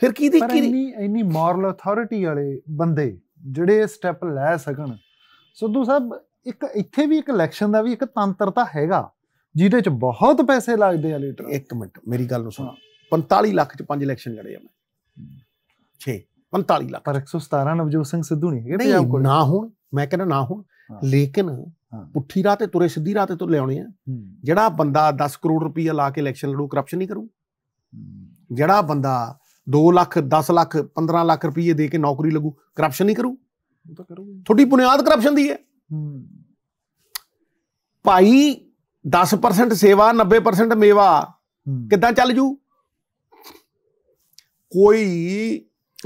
ਫਿਰ ਕੀ ਦੀ ਕੀ ਇੰਨੀ ਇੰਨੀ ਮੋਰਲ ਅਥਾਰਟੀ ਵਾਲੇ ਬੰਦੇ ਜਿਹੜੇ ਸਟੈਪ ਲੈ ਸਕਣ ਸਿੱਧੂ ਸਾਹਿਬ ਇੱਕ ਇੱਥੇ ਵੀ ਇੱਕ ਇਲੈਕਸ਼ਨ ਦਾ ਵੀ ਇੱਕ ਤੰਤਰ ਤਾਂ ਹੈਗਾ ਜਿਹਦੇ ਚ ਬਹੁਤ ਪੈਸੇ ਲੱਗਦੇ ਆ ਲੀਟਰ ਇੱਕ ਮਿੰਟ ਮੇਰੀ ਗੱਲ ਨੂੰ ਸੁਣ 45 ਲੱਖ ਚ ਪੰਜ ਇਲੈਕਸ਼ਨ ਲੜੇ ਆ ਮੈਂ 6 ਪੰਤਾਲੀ ਲੱਖ ਪਰ 117 ਨਵਜੋਤ ਸਿੰਘ ਸਿੱਧੂ ਨਹੀਂ ਹੈਗੇ ਪੰਜਾਬ ਕੋਲ ਨਾ ਹੋਣ ਮੈਂ ਕਹਿੰਦਾ ਨਾ ਹੋਣ ਲੇਕਿਨ ਪੁੱਠੀ ਰਾਹ ਤੇ ਤੁਰੇ ਸਿੱਧੀ ਰਾਹ ਤੇ ਤੁਰ ਲਿਆਉਣੇ ਆ ਜਿਹੜਾ ਬੰਦਾ 10 ਕਰੋੜ ਰੁਪਈਆ ਲਾ ਕੇ ਇਲੈਕਸ਼ਨ ਲੜੂ ਕਰਪਸ਼ਨ ਨਹੀਂ ਕਰੂ ਜਿਹੜਾ ਬੰਦਾ 2 ਲੱਖ 10 ਲੱਖ 15 ਲੱਖ ਰੁਪਏ ਦੇ ਕੇ ਨੌਕਰੀ ਲੱਗੂ ਕਰਪਸ਼ਨ ਨਹੀਂ ਕਰੂ ਉਹ ਤਾਂ ਕਰੂਗਾ ਤੁਹਾਡੀ ਬੁਨਿਆਦ ਕਰਪਸ਼ਨ ਦੀ ਹੈ ਭਾਈ 10% ਸੇਵਾ 90% ਮੇਵਾ ਕਿੱਦਾਂ ਚੱਲ ਜੂ ਕੋਈ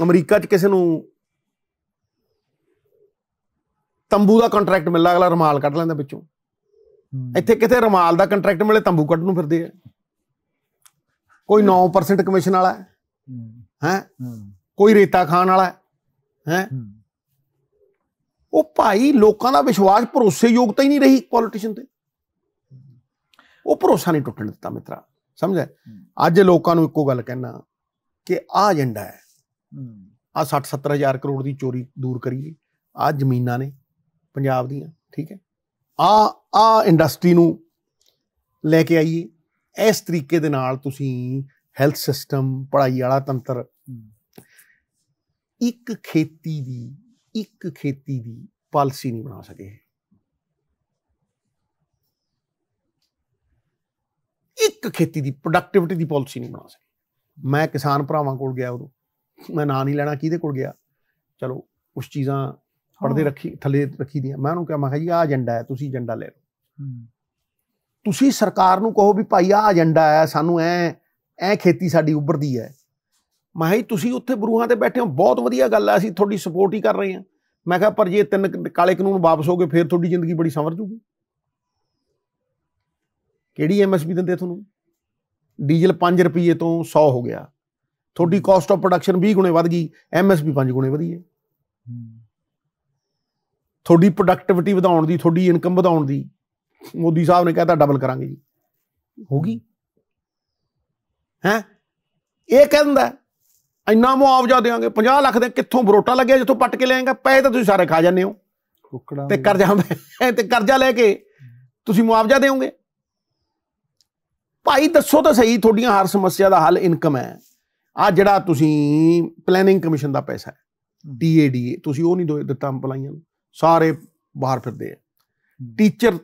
ਅਮਰੀਕਾ 'ਚ ਕਿਸੇ ਨੂੰ ਤੰਬੂ ਦਾ ਕੰਟਰੈਕਟ ਮਿਲਦਾ ਅਗਲਾ ਰਮਾਲ ਕੱਢ ਲੈਂਦਾ ਵਿੱਚੋਂ ਇੱਥੇ ਕਿਤੇ ਰਮਾਲ ਦਾ ਕੰਟਰੈਕਟ ਮਿਲੇ ਤੰਬੂ ਕੱਢ ਨੂੰ ਫਿਰਦੇ ਆ ਕੋਈ 9% ਕਮਿਸ਼ਨ ਵਾਲਾ ਹੈ ਹੈ ਕੋਈ ਰੇਤਾ ਖਾਣ ਵਾਲਾ ਹੈ ਹੈ ਉਹ ਭਾਈ ਲੋਕਾਂ ਦਾ ਵਿਸ਼ਵਾਸ ਭਰੋਸੇਯੋਗਤਾ ਹੀ ਨਹੀਂ ਰਹੀ ਪੋਲਿਟਿਸ਼ੀਅਨ ਤੇ ਉਹ ਭਰੋਸਾ ਨਹੀਂ ਟੁੱਟਣ ਦਿੱਤਾ ਮਿੱਤਰਾ ਸਮਝਿਆ ਅੱਜ ਲੋਕਾਂ ਨੂੰ ਇੱਕੋ ਗੱਲ ਕਹਿਣਾ ਕਿ ਆ ਏਜੰਡਾ ਹੈ ਆ 60 70000 ਕਰੋੜ ਦੀ ਚੋਰੀ ਦੂਰ ਕਰੀਏ ਆ ਜ਼ਮੀਨਾਂ ਨੇ ਪੰਜਾਬ ਦੀਆਂ ਠੀਕ ਹੈ ਆ ਆ ਇੰਡਸਟਰੀ ਨੂੰ ਲੈ ਕੇ ਆਈਏ ਇਸ ਤਰੀਕੇ ਦੇ ਨਾਲ ਤੁਸੀਂ ਹੈਲਥ ਸਿਸਟਮ ਪੜਾਈ ਵਾਲਾ ਤੰਤਰ ਇੱਕ ਖੇਤੀ ਦੀ ਇੱਕ ਖੇਤੀ ਦੀ ਪਾਲਿਸੀ ਨਹੀਂ ਬਣਾ ਸਕੇ ਇੱਕ ਖੇਤੀ ਦੀ ਪ੍ਰੋਡਕਟਿਵਿਟੀ ਦੀ ਪਾਲਿਸੀ ਨਹੀਂ ਬਣਾ ਸਕੇ ਮੈਂ ਕਿਸਾਨ ਭਰਾਵਾਂ ਕੋਲ ਗਿਆ ਉਦੋਂ ਮੈਂ ਨਾਂ ਨਹੀਂ ਲੈਣਾ ਕਿਹਦੇ ਕੋਲ ਗਿਆ ਚਲੋ ਕੁਝ ਚੀਜ਼ਾਂ ਪਰਦੇ ਰੱਖੀ ਥੱਲੇ ਰੱਖੀ ਦੀਆਂ ਮੈਂ ਉਹਨੂੰ ਕਿਹਾ ਮੈਂ ਕਿਹਾ ਜੀ ਆ ਏਜੰਡਾ ਹੈ ਤੁਸੀਂ ਏਜੰਡਾ ਲੈ ਲਓ ਤੁਸੀਂ ਸਰਕਾਰ ਨੂੰ ਕਹੋ ਵੀ ਭਾਈ ਆ ਏਜੰਡਾ ਹੈ ਸਾਨੂੰ ਐ ਐ ਖੇਤੀ ਸਾਡੀ ਉੱਭਰਦੀ ਹੈ ਮੈਂ ਕਿਹਾ ਤੁਸੀਂ ਉੱਥੇ ਬਰੂਹਾਂ ਤੇ ਬੈਠੇ ਹੋ ਬਹੁਤ ਵਧੀਆ ਗੱਲ ਹੈ ਅਸੀਂ ਤੁਹਾਡੀ ਸਪੋਰਟ ਹੀ ਕਰ ਰਹੇ ਹਾਂ ਮੈਂ ਕਿਹਾ ਪਰ ਜੇ ਤਿੰਨ ਕਾਲੇ ਕਾਨੂੰਨ ਵਾਪਸ ਹੋ ਗਏ ਫਿਰ ਤੁਹਾਡੀ ਜ਼ਿੰਦਗੀ ਬੜੀ ਸੰਵਰ ਜੂਗੀ ਕਿਹੜੀ ਐਮਐਸਪੀ ਦਿੰਦੇ ਤੁਹਾਨੂੰ ਡੀਜ਼ਲ 5 ਰੁਪਏ ਤੋਂ 100 ਹੋ ਗਿਆ ਤੁਹਾਡੀ ਕਾਸਟ ਆਫ ਪ੍ਰੋਡਕਸ਼ਨ 20 ਗੁਣੇ ਵੱਧ ਗਈ ਐਮਐਸਪੀ 5 ਗੁਣੇ ਵਧੀ ਹੈ ਤੁਹਾਡੀ ਪ੍ਰੋਡਕਟਿਵਿਟੀ ਵਧਾਉਣ ਦੀ ਤੁਹਾਡੀ ਇਨਕਮ ਵਧਾਉਣ ਦੀ ਮੋਦੀ ਸਾਹਿਬ ਨੇ ਕਹਿਤਾ ਡਬਲ ਕਰਾਂਗੇ ਜੀ ਹੋਗੀ ਹੈ ਇਹ ਕਹਿੰਦਾ ਇੰਨਾ ਮੁਆਵਜ਼ਾ ਦੇਾਂਗੇ 50 ਲੱਖ ਦੇ ਕਿੱਥੋਂ ਬਰੋਟਾ ਲੱਗਿਆ ਜਿੱਥੋਂ ਪੱਟ ਕੇ ਲਿਆਏਗਾ ਪੈਸੇ ਤਾਂ ਤੁਸੀਂ ਸਾਰੇ ਖਾ ਜਾਂਦੇ ਹੋ ਕੁੱਕੜਾ ਤੇ ਕਰਜ਼ਾ ਤੇ ਕਰਜ਼ਾ ਲੈ ਕੇ ਤੁਸੀਂ ਮੁਆਵਜ਼ਾ ਦੇਵੋਗੇ ਭਾਈ ਦੱਸੋ ਤਾਂ ਸਹੀ ਤੁਹਾਡੀਆਂ ਹਰ ਸਮੱਸਿਆ ਦਾ ਹੱਲ ਇਨਕਮ ਹੈ ਆ ਜਿਹੜਾ ਤੁਸੀਂ ਪਲੈਨਿੰਗ ਕਮਿਸ਼ਨ ਦਾ ਪੈਸਾ ਹੈ ਡੀਏਡੀਏ ਤੁਸੀਂ ਉਹ ਨਹੀਂ ਦਿੱਤਾ ਅੰਪਲਾਈਆਂ ਨੂੰ ਸਾਰੇ ਬਾਹਰ ਫਿਰਦੇ ਆ ਟੀਚਰ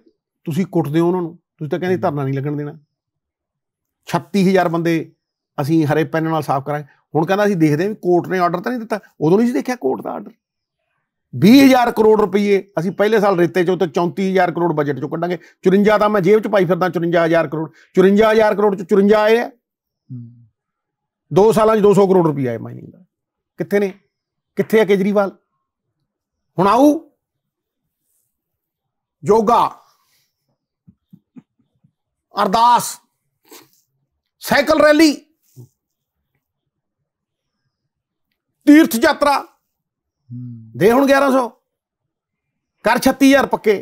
ਤੁਸੀਂ ਕੁੱਟਦੇ ਹੋ ਉਹਨਾਂ ਨੂੰ ਤੁਸੀਂ ਤਾਂ ਕਹਿੰਦੇ ਧਰਨਾ ਨਹੀਂ ਲੱਗਣ ਦੇਣਾ 36000 ਬੰਦੇ ਅਸੀਂ ਹਰੇ ਪੈਨ ਨਾਲ ਸਾਫ਼ ਕਰਾਂਗੇ ਹੁਣ ਕਹਿੰਦਾ ਅਸੀਂ ਦੇਖਦੇ ਵੀ ਕੋਰਟ ਨੇ ਆਰਡਰ ਤਾਂ ਨਹੀਂ ਦਿੱਤਾ ਉਦੋਂ ਨਹੀਂ ਸੀ ਦੇਖਿਆ ਕੋਰਟ ਦਾ ਆਰਡਰ 20000 ਕਰੋੜ ਰੁਪਏ ਅਸੀਂ ਪਹਿਲੇ ਸਾਲ ਰੇਤੇ ਚੋਂ ਤੇ 34000 ਕਰੋੜ ਬਜਟ ਚੋਂ ਕੱਢਾਂਗੇ 54 ਤਾਂ ਮੈਂ ਜੇਬ ਚ ਪਾਈ ਫਿਰਦਾ 54000 ਕਰੋੜ 54000 ਕਰੋੜ ਚ 54 ਆਏ ਆ 2 ਸਾਲਾਂ 'ਚ 200 ਕਰੋੜ ਰੁਪਏ ਆਏ ਮਾਈਨਿੰਗ ਦਾ ਕਿੱਥੇ ਨੇ ਕਿੱਥੇ ਆ ਕੇਜਰੀਵਾਲ ਹੁਣ ਆਉ ਜੋਗਾ ਅਰਦਾਸ ਸਾਈਕਲ ਰੈਲੀ ਤੀਰਥ ਯਾਤਰਾ ਦੇ ਹੁਣ 1100 ਕਰ 36000 ਪੱਕੇ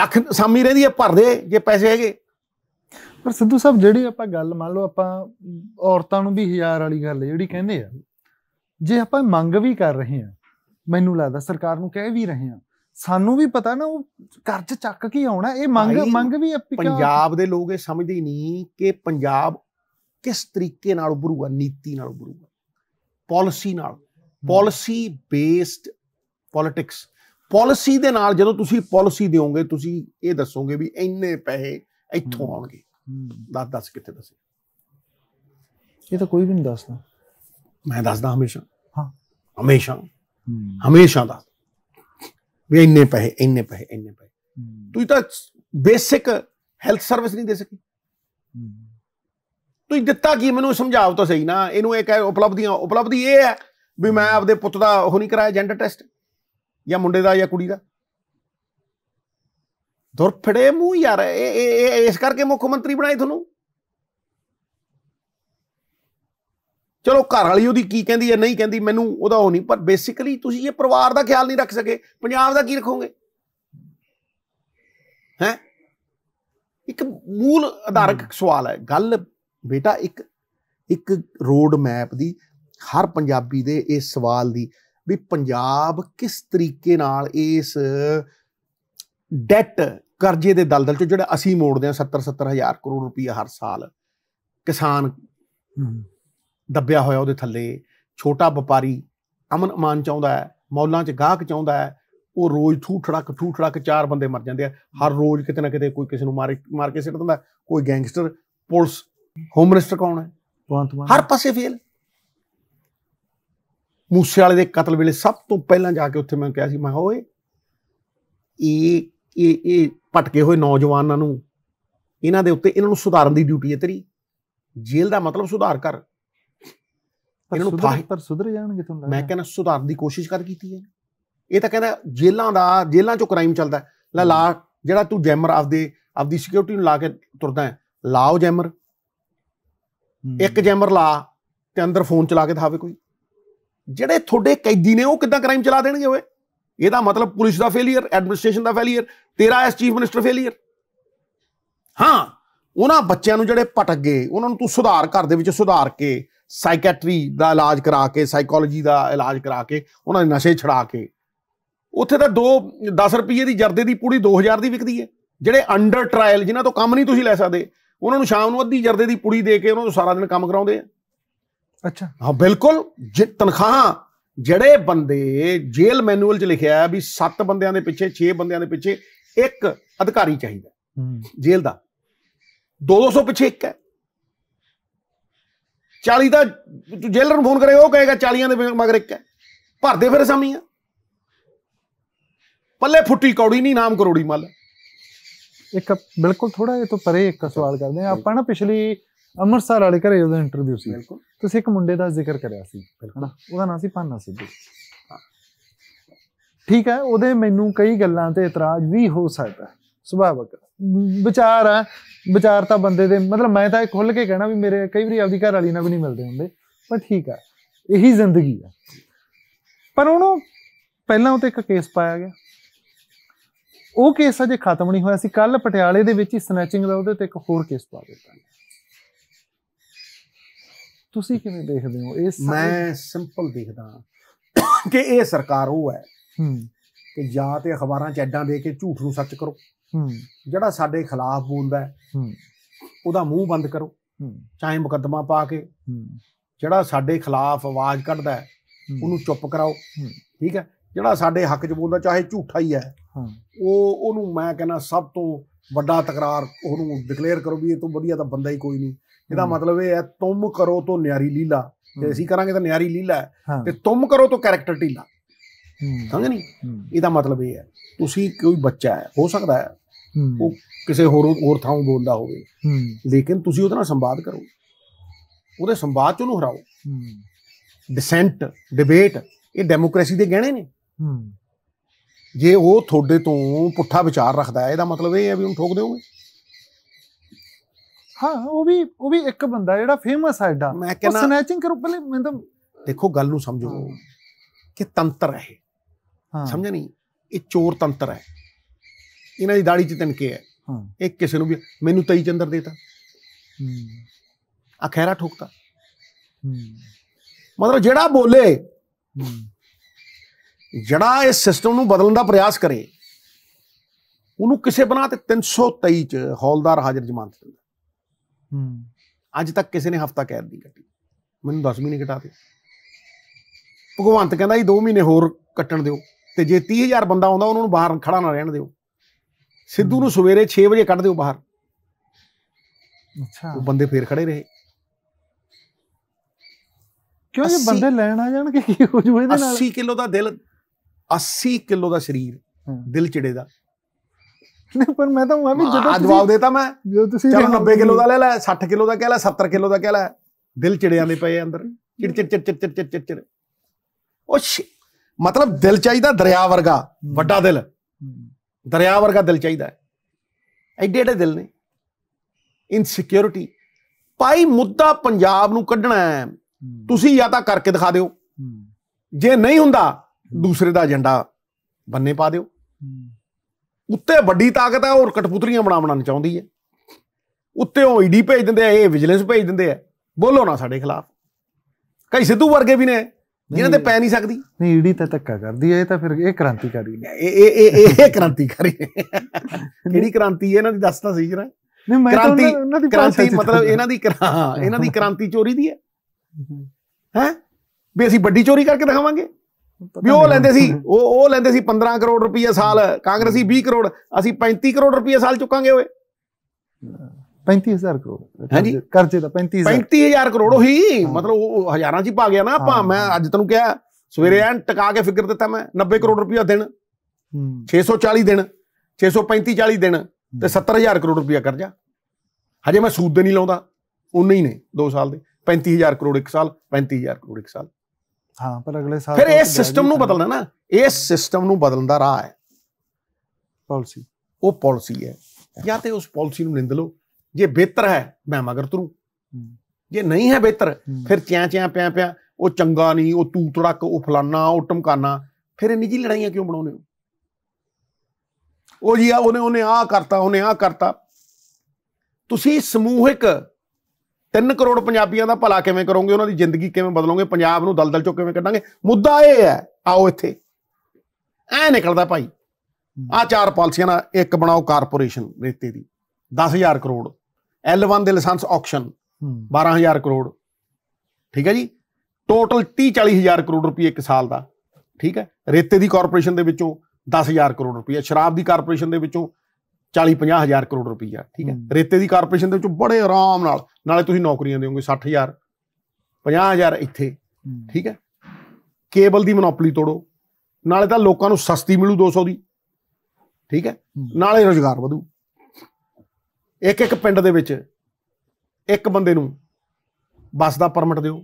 ਲੱਖ ਸਾਮੀ ਰਹਿੰਦੀ ਹੈ ਭਰ ਦੇ ਜੇ ਪੈਸੇ ਹੈਗੇ ਪਰ ਸਿੱਧੂ ਸਾਹਿਬ ਜਿਹੜੀ ਆਪਾਂ ਗੱਲ ਮੰਨ ਲਓ ਆਪਾਂ ਔਰਤਾਂ ਨੂੰ ਵੀ ਹਜ਼ਾਰ ਵਾਲੀ ਗੱਲ ਜਿਹੜੀ ਕਹਿੰਦੇ ਆ ਜੇ ਆਪਾਂ ਮੰਗ ਵੀ ਕਰ ਰਹੇ ਆ ਮੈਨੂੰ ਲੱਗਦਾ ਸਰਕਾਰ ਨੂੰ ਕਹਿ ਵੀ ਰਹੇ ਆ ਸਾਨੂੰ ਵੀ ਪਤਾ ਨਾ ਉਹ ਕਰਜ਼ ਚੱਕ ਕੇ ਆਉਣਾ ਇਹ ਮੰਗ ਮੰਗ ਵੀ ਪੰਜਾਬ ਦੇ ਲੋਕ ਇਹ ਸਮਝਦੇ ਨਹੀਂ ਕਿ ਪੰਜਾਬ ਕਿਸ ਤਰੀਕੇ ਨਾਲ ਉਭਰੂਗਾ ਨੀਤੀ ਨਾਲ ਉਭਰੂਗਾ ਪਾਲਿਸੀ ਨਾਲ ਪਾਲਿਸੀ ਬੇਸਡ ਪੋਲਿਟਿਕਸ ਪਾਲਿਸੀ ਦੇ ਨਾਲ ਜਦੋਂ ਤੁਸੀਂ ਪਾਲਿਸੀ ਦਿਓਗੇ ਤੁਸੀਂ ਇਹ ਦੱਸੋਗੇ ਵੀ ਇੰਨੇ ਪੈਸੇ ਇੱਥੋਂ ਆਉਣਗੇ ਦੱਸ ਦੱਸ ਕਿੱਥੇ ਦੱਸੇ ਇਹ ਤਾਂ ਕੋਈ ਵੀ ਨਹੀਂ ਦੱਸਦਾ ਮੈਂ ਦੱਸਦਾ ਹਮੇਸ਼ਾ ਹਾਂ ਹਮੇਸ਼ਾ ਹਮੇਸ਼ਾ ਦਾ ਵੀ ਇੰਨੇ ਪੈਸੇ ਇੰਨੇ ਪੈਸੇ ਇੰਨੇ ਪੈਸੇ ਤੂੰ ਤਾਂ ਬੇਸਿਕ ਹੈਲਥ ਸਰਵਿਸ ਨਹੀਂ ਦੇ ਸਕੀ ਤੂੰ ਦਿੱਤਾ ਕੀ ਮੈਨੂੰ ਸਮਝਾਉ ਤਾਂ ਸਹੀ ਨਾ ਇਹਨੂੰ ਇਹ ਕਹੇ ਉਪਲਬਧੀਆਂ ਉਪਲਬਧੀ ਇਹ ਹੈ ਵੀ ਮੈਂ ਆਪਦੇ ਪੁੱਤ ਦਾ ਉਹ ਨਹੀਂ ਕਰਾਇਆ ਜੈਂਡਰ ਟੈਸਟ ਜਾਂ ਮੁੰਡੇ ਦਾ ਜਾਂ ਕੁੜੀ ਦਾ ਦੁਰਫੜੇ ਮੂੰਹ ਯਾਰ ਇਹ ਇਸ ਕਰਕੇ ਮੁੱਖ ਮੰਤਰੀ ਬਣਾਏ ਤੁਹਾਨੂੰ ਚਲੋ ਘਰ ਵਾਲੀ ਉਹਦੀ ਕੀ ਕਹਿੰਦੀ ਹੈ ਨਹੀਂ ਕਹਿੰਦੀ ਮੈਨੂੰ ਉਹਦਾ ਉਹ ਨਹੀਂ ਪਰ ਬੇਸਿਕਲੀ ਤੁਸੀਂ ਇਹ ਪਰਿਵਾਰ ਦਾ ਖਿਆਲ ਨਹੀਂ ਰੱਖ ਸਕੇ ਪੰਜਾਬ ਦਾ ਕੀ ਰੱਖੋਗੇ ਹੈ ਇੱਕ ਮੂਲ ਆਧਾਰਕ ਸਵਾਲ ਹੈ ਗੱਲ ਬੇਟਾ ਇੱਕ ਇੱਕ ਰੋਡ ਮੈਪ ਦੀ ਹਰ ਪੰਜਾਬੀ ਦੇ ਇਸ ਸਵਾਲ ਦੀ ਵੀ ਪੰਜਾਬ ਕਿਸ ਤਰੀਕੇ ਨਾਲ ਇਸ ਡੈਟ ਕਰਜ਼ੇ ਦੇ ਦਲਦਲ ਚ ਜਿਹੜਾ ਅਸੀਂ ਮੋੜਦੇ ਆ 70 70000 ਕਰੋੜ ਰੁਪਈਆ ਹਰ ਸਾਲ ਕਿਸਾਨ ਦੱਬਿਆ ਹੋਇਆ ਉਹਦੇ ਥੱਲੇ ਛੋਟਾ ਵਪਾਰੀ ਅਮਨ ਅਮਾਨ ਚਾਹੁੰਦਾ ਹੈ ਮੌਲਾਂ 'ਚ ਗਾਹਕ ਚਾਹੁੰਦਾ ਹੈ ਉਹ ਰੋਜ਼ ਠੂਠੜਕ ਠੂਠੜਕ ਚਾਰ ਬੰਦੇ ਮਰ ਜਾਂਦੇ ਆ ਹਰ ਰੋਜ਼ ਕਿਤੇ ਨਾ ਕਿਤੇ ਕੋਈ ਕਿਸੇ ਨੂੰ ਮਾਰ ਮਾਰ ਕੇ ਸਿੱਟ ਦਿੰਦਾ ਕੋਈ ਗੈਂਗਸਟਰ ਪੁਲਿਸ ਹੋਮ ਮਿਨਿਸਟਰ ਕੌਣ ਹੈ ਹਰ ਪਾਸੇ ਫੇਲ ਮੂਸੇ ਵਾਲੇ ਦੇ ਕਤਲ ਵੇਲੇ ਸਭ ਤੋਂ ਪਹਿਲਾਂ ਜਾ ਕੇ ਉੱਥੇ ਮੈਂ ਕਿਹਾ ਸੀ ਮੈਂ ਓਏ ਇਹ ਇਹ ਇਹ ਭਟਕੇ ਹੋਏ ਨੌਜਵਾਨਾਂ ਨੂੰ ਇਹਨਾਂ ਦੇ ਉੱਤੇ ਇਹਨਾਂ ਨੂੰ ਸੁਧਾਰਨ ਦੀ ਡਿਊਟੀ ਹੈ ਤੇਰੀ ਜੇਲ੍ਹ ਦਾ ਮਤਲਬ ਸੁਧਾਰ ਕਰ ਇਹਨਾਂ ਨੂੰ ਫਾਹੀ ਪਰ ਸੁਧਰ ਜਾਣਗੇ ਤੁਹਾਨੂੰ ਮੈਂ ਕਹਿੰਦਾ ਸੁਧਾਰ ਦੀ ਕੋਸ਼ਿਸ਼ ਕਰ ਕੀਤੀ ਹੈ ਇਹ ਤਾਂ ਕਹਿੰਦਾ ਜੇਲ੍ਹਾਂ ਦਾ ਜੇਲ੍ਹਾਂ 'ਚੋਂ ਕ੍ਰਾਈਮ ਚੱਲਦਾ ਲੈ ਲਾ ਜਿਹੜਾ ਤੂੰ ਜੈਮਰ ਆਪਦੇ ਆਪਦੀ ਸਿਕਿਉਰਿਟੀ ਨੂੰ ਲਾ ਕੇ ਤੁਰਦਾ ਹੈ ਲਾਓ ਜੈਮਰ ਇੱਕ ਜੈਮਰ ਲਾ ਤੇ ਅੰਦਰ ਫੋਨ ਚਲਾ ਕੇ ਦਿਖਾਵੇ ਕੋਈ ਜਿਹੜੇ ਤੁਹਾਡੇ ਕੈਦੀ ਨੇ ਉਹ ਕਿਦਾਂ ਕ੍ਰਾਈਮ ਚਲਾ ਦੇਣਗੇ ਓਏ ਇਹਦਾ ਮਤਲਬ ਪੁਲਿਸ ਦਾ ਫੇਲਿਅਰ ਐਡਮਿਨਿਸਟ੍ਰੇਸ਼ਨ ਦਾ ਫੇਲਿਅਰ ਤੇਰਾ ਐਸ ਚੀਫ ਮਿਨਿਸਟਰ ਫੇਲਿਅਰ ਹਾਂ ਉਹਨਾਂ ਬੱਚਿਆਂ ਨੂੰ ਜਿਹੜੇ ਪਟਕ ਗਏ ਉਹਨਾਂ ਨੂੰ ਤੂੰ ਸੁਧਾਰ ਘਰ ਦੇ ਵਿੱਚ ਸੁਧਾਰ ਕੇ ਸਾਈਕੈਟਰੀ ਦਾ ਇਲਾਜ ਕਰਾ ਕੇ ਸਾਈਕੋਲੋਜੀ ਦਾ ਇਲਾਜ ਕਰਾ ਕੇ ਉਹਨਾਂ ਦੇ ਨਸ਼ੇ ਛੜਾ ਕੇ ਉੱਥੇ ਤਾਂ 2 10 ਰੁਪਏ ਦੀ ਜਰਦੇ ਦੀ ਪੂੜੀ 2000 ਦੀ ਵਿਕਦੀ ਹੈ ਜਿਹੜੇ ਅੰਡਰ ਟ੍ਰਾਇਲ ਜਿਨ੍ਹਾਂ ਤੋਂ ਕੰਮ ਨਹੀਂ ਤੁਸੀਂ ਲੈ ਸਕਦੇ ਉਹਨਾਂ ਨੂੰ ਸ਼ਾਮ ਨੂੰ ਅੱਧੀ ਜਰਦੇ ਦੀ ਪੂੜੀ ਦੇ ਕੇ ਉਹਨਾਂ ਨੂੰ ਸਾਰਾ ਦਿਨ ਕੰਮ ਕਰਾਉਂਦੇ ਆ ਅੱਛਾ ਹਾਂ ਬਿਲਕੁਲ ਤਨਖਾਹਾਂ ਜਿਹੜੇ ਬੰਦੇ ਜੇਲ੍ਹ ਮੈਨੂਅਲ 'ਚ ਲਿਖਿਆ ਹੈ ਵੀ 7 ਬੰਦਿਆਂ ਦੇ ਪਿੱਛੇ 6 ਬੰਦਿਆਂ ਦੇ ਪਿੱਛੇ ਇੱਕ ਅਧਿਕਾਰੀ ਚਾਹੀਦਾ ਜੇਲ੍ਹ ਦਾ 200 ਪਿੱਛੇ ਇੱਕ ਹੈ 40 ਦਾ ਜੇਲਰ ਨੂੰ ਫੋਨ ਕਰੇ ਉਹ ਕਹੇਗਾ 40ਾਂ ਦੇ ਮਗਰ ਇੱਕ ਹੈ ਭਰਦੇ ਫਿਰ ਆ ਪੱਲੇ ਫੁੱਟੀ ਕੌੜੀ ਨਹੀਂ ਨਾਮ ਕਰੋੜੀ ਮੱਲ ਇੱਕ ਬਿਲਕੁਲ ਥੋੜਾ ਜਿਹਾ ਤੋਂ ਪਰੇ ਇੱਕ ਸਵਾਲ ਕਰਦੇ ਆ ਆਪਾਂ ਨਾ ਪਿਛਲੀ ਅੰਮ੍ਰਿਤਸਰ ਵਾਲੇ ਘਰੇ ਉਹਦਾ ਇੰਟਰਵਿਊ ਸੀ ਬਿਲਕੁਲ ਤੁਸੀਂ ਇੱਕ ਮੁੰਡੇ ਦਾ ਜ਼ਿਕਰ ਕਰਿਆ ਸੀ ਹਨਾ ਉਹਦਾ ਨਾਮ ਸੀ ਪਾਨਾ ਸਿੱਧੂ ਠੀਕ ਹੈ ਉਹਦੇ ਮੈਨੂੰ ਕਈ ਗੱਲਾਂ ਤੇ ਇਤਰਾਜ਼ ਵੀ ਹੋ ਸਕਦਾ ਸੁਭਾਵਕ ਵਿਚਾਰ ਆ ਵਿਚਾਰ ਤਾਂ ਬੰਦੇ ਦੇ ਮਤਲਬ ਮੈਂ ਤਾਂ ਇਹ ਖੁੱਲ ਕੇ ਕਹਿਣਾ ਵੀ ਮੇਰੇ ਕਈ ਵਾਰੀ ਆਪਦੀ ਘਰ ਵਾਲੀ ਨਾਲ ਵੀ ਨਹੀਂ ਮਿਲਦੇ ਹੁੰਦੇ ਪਰ ਠੀਕ ਆ ਇਹੀ ਜ਼ਿੰਦਗੀ ਆ ਪਰ ਉਹਨੂੰ ਪਹਿਲਾਂ ਤੇ ਇੱਕ ਕੇਸ ਪਾਇਆ ਗਿਆ ਉਹ ਕੇਸ ਅਜੇ ਖਤਮ ਨਹੀਂ ਹੋਇਆ ਸੀ ਕੱਲ ਪਟਿਆਲੇ ਦੇ ਵਿੱਚ ਹੀ ਸਨੈਚਿੰਗ ਦਾ ਉਹਦੇ ਤੇ ਇੱਕ ਹੋਰ ਕੇਸ ਪਾ ਦਿੱਤਾ ਤੁਸੀਂ ਕਿਵੇਂ ਦੇਖਦੇ ਹੋ ਇਹ ਮੈਂ ਸਿੰਪਲ ਦੇਖਦਾ ਕਿ ਇਹ ਸਰਕਾਰ ਉਹ ਹੈ ਹੂੰ ਕਿ ਜਾਂ ਤੇ ਅਖਬਾਰਾਂ 'ਚ ਐਡਾਂ ਦੇ ਕੇ ਝੂਠ ਨੂੰ ਸੱਚ ਕਰੋ ਹੂੰ ਜਿਹੜਾ ਸਾਡੇ ਖਿਲਾਫ ਬੋਲਦਾ ਹੈ ਹੂੰ ਉਹਦਾ ਮੂੰਹ ਬੰਦ ਕਰੋ ਹੂੰ ਚਾਹੇ ਮੁਕੱਦਮਾ ਪਾ ਕੇ ਹੂੰ ਜਿਹੜਾ ਸਾਡੇ ਖਿਲਾਫ ਆਵਾਜ਼ ਕੱਢਦਾ ਹੈ ਉਹਨੂੰ ਚੁੱਪ ਕਰਾਓ ਠੀਕ ਹੈ ਜਿਹੜਾ ਸਾਡੇ ਹੱਕ 'ਚ ਬੋਲਦਾ ਚਾਹੇ ਝੂਠਾ ਹੀ ਹੈ ਉਹ ਉਹਨੂੰ ਮੈਂ ਕਹਿੰਦਾ ਸਭ ਤੋਂ ਵੱਡਾ ਤਕਰਾਰ ਉਹਨੂੰ ਡਿਕਲੇਅਰ ਕਰੋ ਵੀ ਇਹ ਤੋਂ ਵਧੀਆ ਤਾਂ ਬੰਦਾ ਹੀ ਕੋਈ ਨਹੀਂ ਇਹਦਾ ਮਤਲਬ ਇਹ ਹੈ ਤੁਮ ਕਰੋ ਤੋਂ ਨਿਆਰੀ ਲੀਲਾ ਤੇ ਅਸੀਂ ਕਰਾਂਗੇ ਤਾਂ ਨਿਆਰੀ ਲੀਲਾ ਤੇ ਤੁਮ ਕਰੋ ਤੋਂ ਕੈਰੈਕਟਰ ਢੀਲਾ ਸਮਝ ਨਹੀਂ ਇਹਦਾ ਮਤਲਬ ਇਹ ਹੈ ਤੁਸੀਂ ਕੋਈ ਬੱਚਾ ਹੈ ਹੋ ਸਕਦਾ ਹੈ ਉਹ ਕਿਸੇ ਹੋਰ ਹੋਰ ਥਾਂ ਬੋਲਦਾ ਹੋਵੇ ਲੇਕਿਨ ਤੁਸੀਂ ਉਹਦੇ ਨਾਲ ਸੰਵਾਦ ਕਰੋ ਉਹਦੇ ਸੰਵਾਦ ਚ ਉਹਨੂੰ ਹਰਾਓ ਡਿਸੈਂਟ ਡਿਬੇਟ ਇਹ ਡੈਮੋਕ੍ਰੇਸੀ ਦੇ ਗਹਿਣੇ ਨੇ ਜੇ ਉਹ ਤੁਹਾਡੇ ਤੋਂ ਪੁੱਠਾ ਵਿਚਾਰ ਰੱਖਦਾ ਹੈ ਇਹਦਾ ਮਤਲਬ ਇਹ ਹੈ ਵੀ ਉਹਨੂੰ ਠੋਕ ਦਿਓਗੇ ਹਾਂ ਉਹ ਵੀ ਉਹ ਵੀ ਇੱਕ ਬੰਦਾ ਜਿਹੜਾ ਫੇਮਸ ਆ ਐਡਾ ਮੈਂ ਕਹਿੰਦਾ ਸਨੈਚਿੰਗ ਕਰੋ ਪਹਿਲੇ ਮੈਂ ਤਾਂ ਦੇਖੋ ਗੱਲ ਨੂੰ ਸਮਝੋ ਕਿ ਤੰਤਰ ਹੈ ਹਾਂ ਸਮਝ ਨਹੀਂ ਇਹ ਚੋਰ ਤੰਤਰ ਹੈ ਇਹਨਾਂ ਦੀ ਦਾੜੀ ਚ ਤਨਕੇ ਹੈ ਹਾਂ ਇਹ ਕਿਸੇ ਨੂੰ ਵੀ ਮੈਨੂੰ ਤਈ ਚੰਦਰ ਦੇਤਾ ਆ ਖੈਰਾ ਠੋਕਤਾ ਮਤਲਬ ਜਿਹੜਾ ਬੋਲੇ ਜਿਹੜਾ ਇਸ ਸਿਸਟਮ ਨੂੰ ਬਦਲਣ ਦਾ ਪ੍ਰਯਾਸ ਕਰੇ ਉਹਨੂੰ ਕਿਸੇ ਬਣਾ ਤੇ 323 ਚ ਹੌਲਦਾਰ ਹਾਜ਼ਰ ਜ਼ਮਾਨਤ ਦਿੰਦਾ ਹੂੰ ਅੱਜ ਤੱਕ ਕਿਸੇ ਨੇ ਹਫਤਾ ਕੈਦ ਨਹੀਂ ਕੱਟੀ ਮੈਨੂੰ 10 ਮਹੀਨੇ ਦੇ ਭਗਵੰਤ ਕਹਿੰਦਾ ਜੀ 2 ਮਹੀਨੇ ਹੋਰ ਕੱਟਣ ਦਿਓ ਤੇ ਜੇ 30000 ਬੰਦਾ ਆਉਂਦਾ ਉਹਨਾਂ ਨੂੰ ਬਾਹਰ ਖੜਾ ਨਾ ਰਹਿਣ ਦਿਓ ਸਿੱਧੂ ਨੂੰ ਸਵੇਰੇ 6 ਵਜੇ ਕੱਢ ਦਿਓ ਬਾਹਰ ਅੱਛਾ ਉਹ ਬੰਦੇ ਫੇਰ ਖੜੇ ਰਹੇ ਕਿਉਂ ਇਹ ਬੰਦੇ ਲੈਣ ਆ ਜਾਣਗੇ ਕੀ ਹੋ ਜੂ ਇਹਦੇ ਨਾਲ 80 ਕਿਲੋ ਦਾ ਦਿਲ 80 ਕਿਲੋ ਦਾ ਸਰੀਰ ਦਿਲ ਚਿੜੇ ਦਾ ਪਰ ਮੈਂ ਤਾਂ ਉਹ ਵੀ ਜਦੋਂ ਤੁਸੀਂ ਜਵਾਬ ਦੇਤਾ ਮੈਂ ਜਦੋਂ ਤੁਸੀਂ ਚਲ 90 ਕਿਲੋ ਦਾ ਲੈ ਲੈ 60 ਕਿਲੋ ਦਾ ਕਹਿ ਲੈ 70 ਕਿਲੋ ਦਾ ਕਹਿ ਲੈ ਦਿਲ ਚਿੜਿਆਂ ਦੇ ਪਏ ਅੰਦਰ ਚਿੜ ਚਿੜ ਚਿੜ ਚਿੜ ਚਿੜ ਚਿੜ ਚਿੜ ਉਹ ਮਤਲਬ ਦਿਲ ਚਾਹੀਦਾ ਦਰਿਆ ਵਰਗਾ ਵੱਡਾ ਦਿਲ ਦਰਿਆ ਵਰਗਾ ਦਿਲ ਚਾਹੀਦਾ ਐਡੇ ਐਡੇ ਦਿਲ ਨੇ ਇਨਸਿਕਿਉਰਿਟੀ ਭਾਈ ਮੁੱਦਾ ਪੰਜਾਬ ਨੂੰ ਕੱਢਣਾ ਹੈ ਤੁਸੀਂ ਜਾਂ ਤਾਂ ਕਰਕੇ ਦਿਖਾ ਦਿਓ ਜੇ ਨਹੀਂ ਹੁੰਦਾ ਦੂਸਰੇ ਦਾ ਏਜੰਡਾ ਬੰਨੇ ਪਾ ਦਿਓ ਉੱਤੇ ਵੱਡੀ ਤਾਕਤ ਹੈ ਔਰ ਕਟਪੁਤਰੀਆਂ ਬਣਾ ਬਣਾਉਣ ਚਾਹੁੰਦੀ ਹੈ ਉੱਤੇ ਉਹ ਈਡੀ ਭੇਜ ਦਿੰਦੇ ਆ ਇਹ ਵਿਜੀਲੈਂਸ ਭੇਜ ਦਿੰਦੇ ਆ ਬੋਲੋ ਨਾ ਸਾਡੇ ਖਿਲਾਫ ਕਈ ਸਿੱਧੂ ਵਰਗੇ ਵੀ ਨੇ ਜਿਹਨਾਂ ਤੇ ਪੈ ਨਹੀਂ ਸਕਦੀ ਨਹੀਂ ਈਡੀ ਤਾਂ ਧੱਕਾ ਕਰਦੀ ਹੈ ਇਹ ਤਾਂ ਫਿਰ ਇਹ ਕ੍ਰਾਂਤੀਕਾਰੀ ਨੇ ਇਹ ਇਹ ਇਹ ਇਹ ਕ੍ਰਾਂਤੀਕਾਰੀ ਕਿਹੜੀ ਕ੍ਰਾਂਤੀ ਹੈ ਇਹਨਾਂ ਦੀ ਦੱਸ ਤਾਂ ਸਹੀ ਜਰਾ ਨਹੀਂ ਮੈਂ ਤਾਂ ਉਹਨਾਂ ਦੀ ਕ੍ਰਾਂਤੀ ਮਤਲਬ ਇਹਨਾਂ ਦੀ ਇਹਨਾਂ ਦੀ ਕ੍ਰਾਂਤੀ ਚੋਰੀ ਦੀ ਹੈ ਹੈ ਵੀ ਅਸੀਂ ਵੱਡੀ ਚੋਰੀ ਕਰਕੇ ਦਿਖਾਵਾਂਗੇ ਵੀ ਉਹ ਲੈਂਦੇ ਸੀ ਉਹ ਉਹ ਲੈਂਦੇ ਸੀ 15 ਕਰੋੜ ਰੁਪਏ ਸਾਲ ਕਾਂਗਰਸੀ 20 ਕਰੋੜ ਅਸੀਂ 35 ਕਰੋੜ ਰੁਪਏ ਸਾਲ ਚੁੱਕਾਂਗੇ ਓਏ 35000 ਕਰੋੜ ਹਾਂਜੀ ਕਰਜ਼ੇ ਦਾ 35000 35000 ਕਰੋੜ ਹੀ ਮਤਲਬ ਉਹ ਹਜ਼ਾਰਾਂ ਚ ਹੀ ਪਾ ਗਿਆ ਨਾ ਆਪਾਂ ਮੈਂ ਅੱਜ ਤੈਨੂੰ ਕਿਹਾ ਸਵੇਰੇ ਐਨ ਟਕਾ ਕੇ ਫਿਕਰ ਦਿੱਤਾ ਮੈਂ 90 ਕਰੋੜ ਰੁਪਏ ਦੇਣ 640 ਦਿਨ 635 40 ਦਿਨ ਤੇ 70000 ਕਰੋੜ ਰੁਪਏ ਕਰਜ਼ਾ ਹਜੇ ਮੈਂ ਸੂਦ ਦੇ ਨਹੀਂ ਲਾਉਂਦਾ ਉਨੇ ਹੀ ਨੇ 2 ਸਾਲ ਦੇ 35000 ਕਰੋੜ ਇੱਕ ਸਾਲ 35000 ਕਰੋੜ ਇੱਕ ਸਾਲ ਹਾਂ ਪਰ ਅਗਲੇ ਸਾਲ ਫਿਰ ਇਸ ਸਿਸਟਮ ਨੂੰ ਬਦਲਣਾ ਨਾ ਇਸ ਸਿਸਟਮ ਨੂੰ ਬਦਲਣ ਦਾ ਰਾਹ ਹੈ ਪਾਲਿਸੀ ਉਹ ਪਾਲਿਸੀ ਹੈ ਜਾਂ ਤੇ ਉਸ ਪਾਲਿਸੀ ਨੂੰ ਨਿੰਦ ਲਓ ਜੇ ਬਿਹਤਰ ਹੈ ਮੈਂ ਮਗਰ ਤਰੂ ਜੇ ਨਹੀਂ ਹੈ ਬਿਹਤਰ ਫਿਰ ਚਿਆਂ ਚਿਆਂ ਪਿਆ ਪਿਆ ਉਹ ਚੰਗਾ ਨਹੀਂ ਉਹ ਤੂ ਤੜਕ ਉਹ ਫਲਾਨਾ ਉਹ ਟਮਕਾਨਾ ਫਿਰ ਇਹ ਨਿੱਜੀ ਲੜਾਈਆਂ ਕਿਉਂ ਬਣਾਉਂਦੇ ਹੋ ਉਹ ਜੀ ਆ ਉਹਨੇ ਉਹਨੇ ਆ ਕਰਤਾ ਉਹਨੇ ਆ ਕਰਤਾ ਤੁਸੀਂ ਸਮੂਹਿਕ 3 ਕਰੋੜ ਪੰਜਾਬੀਆਂ ਦਾ ਭਲਾ ਕਿਵੇਂ ਕਰੋਗੇ ਉਹਨਾਂ ਦੀ ਜ਼ਿੰਦਗੀ ਕਿਵੇਂ ਬਦਲੋਗੇ ਪੰਜਾਬ ਨੂੰ ਦਲਦਲ ਚੋਂ ਕਿਵੇਂ ਕੱਢਾਂਗੇ ਮੁੱਦਾ ਇਹ ਹੈ ਆਓ ਇੱਥੇ ਐ ਨਿਕਲਦਾ ਭਾਈ ਆ ਚਾਰ ਪਾਲਸੀਆਂ ਨਾਲ ਇੱਕ ਬਣਾਓ ਕਾਰਪੋਰੇਸ਼ਨ ਰੇਤੇ ਦੀ 10000 ਕਰੋੜ L1 ਦੇ ਲਾਇਸੈਂਸ ਆਕਸ਼ਨ 12000 ਕਰੋੜ ਠੀਕ ਹੈ ਜੀ ਟੋਟਲ 30 40000 ਕਰੋੜ ਰੁਪਏ ਇੱਕ ਸਾਲ ਦਾ ਠੀਕ ਹੈ ਰੇਤੇ ਦੀ ਕਾਰਪੋਰੇਸ਼ਨ ਦੇ ਵਿੱਚੋਂ 10000 ਕਰੋੜ ਰੁਪਏ ਸ਼ਰਾਬ ਦੀ ਕਾਰਪੋਰੇਸ਼ਨ ਦੇ ਵਿੱਚੋਂ 40 50000 ਕਰੋੜ ਰੁਪਈਆ ਠੀਕ ਹੈ ਰੇਤੇ ਦੀ ਕਾਰਪੋਰੇਸ਼ਨ ਦੇ ਵਿੱਚੋਂ ਬੜੇ ਆਰਾਮ ਨਾਲ ਨਾਲੇ ਤੁਸੀਂ ਨੌਕਰੀਆਂ ਦੇਵੋਗੇ 60000 50000 ਇੱਥੇ ਠੀਕ ਹੈ ਕੇਬਲ ਦੀ ਮੋਨੋਪੋਲੀ ਤੋੜੋ ਨਾਲੇ ਤਾਂ ਲੋਕਾਂ ਨੂੰ ਸਸਤੀ ਮਿਲੂ 200 ਦੀ ਠੀਕ ਹੈ ਨਾਲੇ ਰੋਜ਼ਗਾਰ ਵਧੂ ਇੱਕ ਇੱਕ ਪਿੰਡ ਦੇ ਵਿੱਚ ਇੱਕ ਬੰਦੇ ਨੂੰ ਬੱਸ ਦਾ ਪਰਮਿਟ ਦਿਓ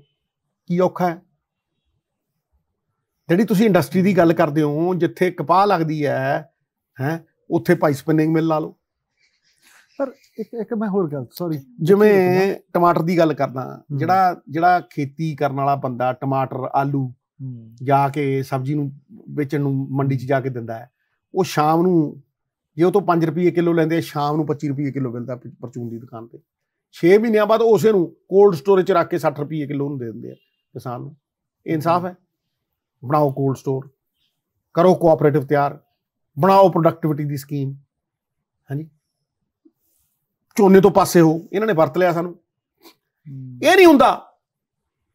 ਕੀ ਔਖਾ ਹੈ ਜਿਹੜੀ ਤੁਸੀਂ ਇੰਡਸਟਰੀ ਦੀ ਗੱਲ ਕਰਦੇ ਹੋ ਜਿੱਥੇ ਕਪਾਹ ਲੱਗਦੀ ਹੈ ਹੈ ਉੱਥੇ ਭਾਈ ਸਪਿਨਿੰਗ ਮਿਲ ਲਾ ਲਓ ਪਰ ਇੱਕ ਇੱਕ ਮੈਂ ਹੋਰ ਗੱਲ ਸੌਰੀ ਜਿਵੇਂ ਟਮਾਟਰ ਦੀ ਗੱਲ ਕਰਦਾ ਜਿਹੜਾ ਜਿਹੜਾ ਖੇਤੀ ਕਰਨ ਵਾਲਾ ਬੰਦਾ ਟਮਾਟਰ ਆਲੂ ਜਾ ਕੇ ਸਬਜ਼ੀ ਨੂੰ ਵੇਚਣ ਨੂੰ ਮੰਡੀ 'ਚ ਜਾ ਕੇ ਦਿੰਦਾ ਹੈ ਉਹ ਸ਼ਾਮ ਨੂੰ ਜੇ ਉਹ ਤੋਂ 5 ਰੁਪਏ ਕਿਲੋ ਲੈਂਦੇ ਸ਼ਾਮ ਨੂੰ 25 ਰੁਪਏ ਕਿਲੋ ਮਿਲਦਾ ਪਰਚੂਨ ਦੀ ਦੁਕਾਨ ਤੇ 6 ਮਹੀਨਿਆਂ ਬਾਅਦ ਉਸੇ ਨੂੰ ਕੋਲਡ ਸਟੋਰੇਜ 'ਚ ਰੱਖ ਕੇ 60 ਰੁਪਏ ਕਿਲੋ ਨੂੰ ਦੇ ਦਿੰਦੇ ਆ ਕਿਸਾਨ ਨੂੰ ਇਹ ਇਨਸਾਫ ਹੈ ਬਣਾਓ ਕੋਲਡ ਸਟੋਰ ਕਰੋ ਕੋਆਪਰੇਟਿਵ ਤਿਆਰ ਬਣਾਓ ਪ੍ਰੋਡਕਟਿਵਿਟੀ ਦੀ ਸਕੀਮ ਹਾਂਜੀ ਝੋਨੇ ਤੋਂ ਪਾਸੇ ਹੋ ਇਹਨਾਂ ਨੇ ਵਰਤ ਲਿਆ ਸਾਨੂੰ ਇਹ ਨਹੀਂ ਹੁੰਦਾ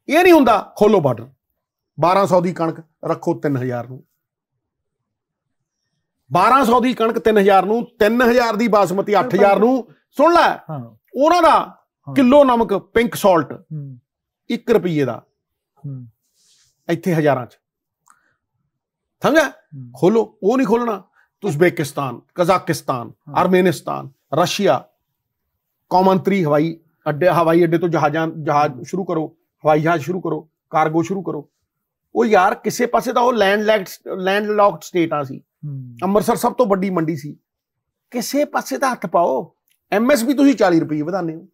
ਇਹ ਨਹੀਂ ਹੁੰਦਾ ਖੋਲੋ ਬਾਰਡਰ 1200 ਦੀ ਕਣਕ ਰੱਖੋ 3000 ਨੂੰ 1200 ਦੀ ਕਣਕ 3000 ਨੂੰ 3000 ਦੀ ਬਾਸਮਤੀ 8000 ਨੂੰ ਸੁਣ ਲੈ ਉਹਨਾਂ ਦਾ ਕਿਲੋ ਨਮਕ ਪਿੰਕ ਸਾਲਟ 1 ਰੁਪਏ ਦਾ ਇੱਥੇ ਹਜ਼ਾਰਾਂ ਚ ਸਮਝਿਆ ਖੋਲੋ ਉਹ ਨਹੀਂ ਖੋਲਣਾ उज्बेकिस्तान ਕਜ਼ਾਕਿਸਤਾਨ ਅਰਮੇਨਿਸਤਾਨ ਰਸ਼ੀਆ कौमंत्री ਹਵਾਈ ਅੱਡੇ ਹਵਾਈ ਅੱਡੇ ਤੋਂ ਜਹਾਜ਼ਾਂ ਜਹਾਜ਼ ਸ਼ੁਰੂ ਕਰੋ ਹਵਾਈ ਜਹਾਜ਼ ਸ਼ੁਰੂ ਕਰੋ ਕਾਰਗੋ ਸ਼ੁਰੂ ਕਰੋ ਉਹ ਯਾਰ ਕਿਸੇ ਪਾਸੇ ਤਾਂ ਉਹ ਲੈਂਡ ਲੈਂਡ ਲੌਕਡ ਸਟੇਟਾਂ ਸੀ ਅੰਮ੍ਰਿਤਸਰ ਸਭ ਤੋਂ ਵੱਡੀ ਮੰਡੀ ਸੀ ਕਿਸੇ ਪਾਸੇ ਤਾਂ ਹੱਥ ਪਾਓ ਐਮਐਸਪੀ ਤੁਸੀਂ 40 ਰੁਪਏ ਵਧਾਉਂਦੇ ਹੋ